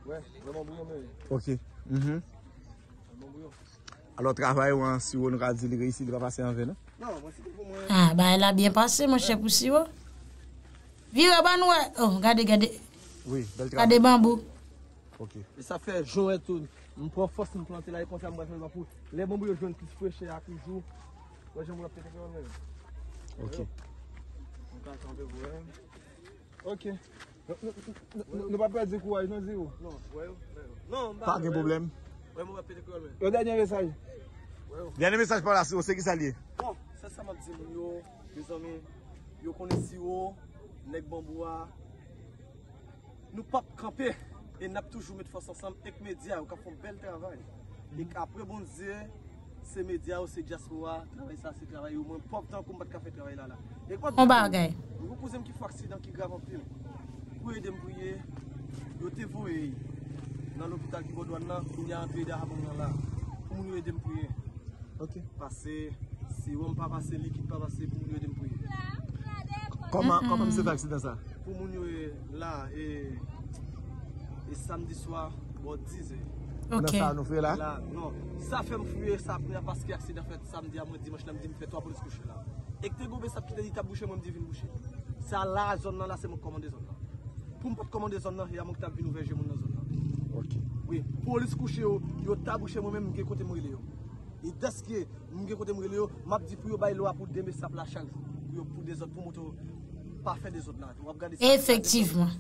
Mwen mwen mwen mwen. Ok. Mwen mwen mwen. Alo travay wè an si wè nou radilire isi dva pase an ven an? Ha, ba el la byen pase, mwen chèp ou si wè. Vire ban wè. O, gade gade. Ou, gade bambou. Ok. Se sa fè, joun retoun. Mwen prou fòs mwen plante la, yon ponse a mwen gase mwen bapou. Le bambou yon joun pise fwèche a koujou. Ou joun mwen la pete koun wè. Ok. Mwen pa akande wè. Ok. Mwen pa pade zekou wè, yon zi wè. Non, wè wè. Non, mwen pa. Tak gen boblem. Ou yon mwen la pete koun wè. Yo danyan re sa yon. Vye ane mesaj par la se ose ki sa liye Bon, se sa man di zi moun yo Yo konen si yo Nek bambouwa Nou pap kampe E nap toujou met fos osam ek media Ou ka fon bel travay E ka apre bon di zi Se media ou se jasro wa Travay sa se travay Ou moun pop tan koum bat ka fe travay la la Nek bambouwa Koum pou zem ki fwak si dan ki grav anpil Kou e dem pou ye Yo te vou e yi Nan l'opital ki bo dwan nan Koum nou e dem pou ye Pase, si yon pa pase likid, pa pase pou moun yoye den pou yon. Koman, koman mse pa aksida sa? Pou moun yoye la, e samdi swa, bo tize. Ok. Nan sa anou fwe la? Non, sa fèm fwe, sa apnè a paske aksida fèt samdi a mwen dimanj lan mwen fèt wè tou a polis kouche la. Ek te goube sap ki te di tab bouchè mwen mwen di vin bouchè. Sa la zon nan la se mwen komande zon la. Pou mwen pot komande zon la, yon mwen ki tab vin ouveje mwen nan zon la. Ok. Wè, polis kouche yo, yo tab bouchè mwen men mwen gen kote mwen E deske, mge kote mrele yo, map di pou yo bay lo apou deme sap la chanjou. Yo pou de zot, pou moutou pafe de zot nan. Efektivman.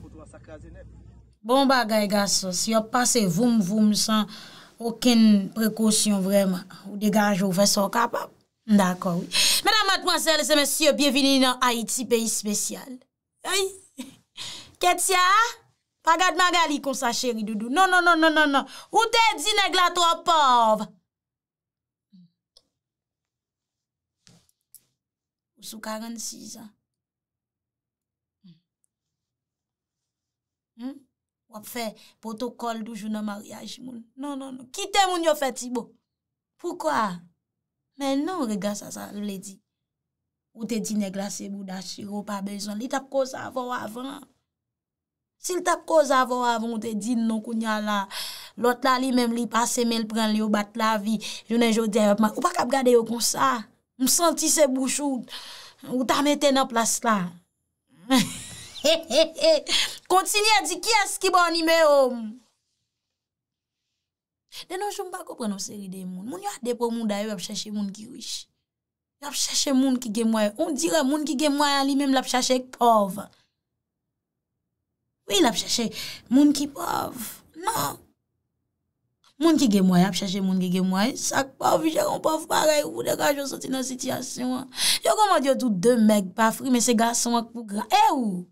Bon ba gaya gaso, si yo pase voum voum san, oken prekosyon vreman, ou degaj ou ve son kapap. Ndakor, oui. Menan mat mwansel, se mensyo, biyevini nan Haiti, peyi spesyal. Ay! Ketya! Pagad magali kon sa cheri doudou. Non, non, non, non, non, non. Ou te di negla to apov? sou 46 an hmm? hmm? wap fe potokol doujou nan mariage moun non, non, non, kite moun yo fetibou poukwa men non, rega sa sa, luledi ou te di ne glasebou da siro, pa bezon, li tap koz avon avon si li tap koz avon avon ou te di non koun ya la lot la li menm li pase menl pran li ou bat la vi ou pa kap gade yo kon sa M senti se bouchou ou ta meten ap la slan. (laughs) Kontini a di ki as ki boni me om. De nou jom pa koupren ap seri de moun. Moun yo a depo moun da yo ap chache moun ki wish. Ap chache moun ki gemwaye. Ou m dire moun ki gemwaye an li mem l ap chache kov. Oui l ap chache moun ki pov. Non. Moun ki ge mwoy ap chaje moun ki ge mwoy, sak pa ou vijer an pa fwara yo pou dekaj yo soti nan sityasyon. Yo kom an diyo tout de meg pa fri, men se gason ak pou gra. E ou,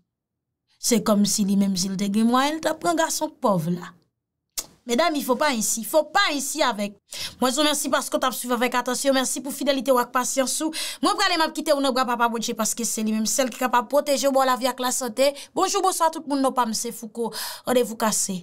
se kom si li menm zil non, de ge mwoy, lita pran gason pov la. Medam, yfo pa insi, yfo pa insi avèk. Mwen sou mersi paskot ap suiv avèk atasyon, mersi pou fidelite wak pasyansou. Mwen pralè map kite ou nou bra pa pa bodje paske se li menm sel ki ka pa poteje ou bo la vi ak la sante. Bonjou, bonso, tout moun nou pa mse fouko. Odevou kase.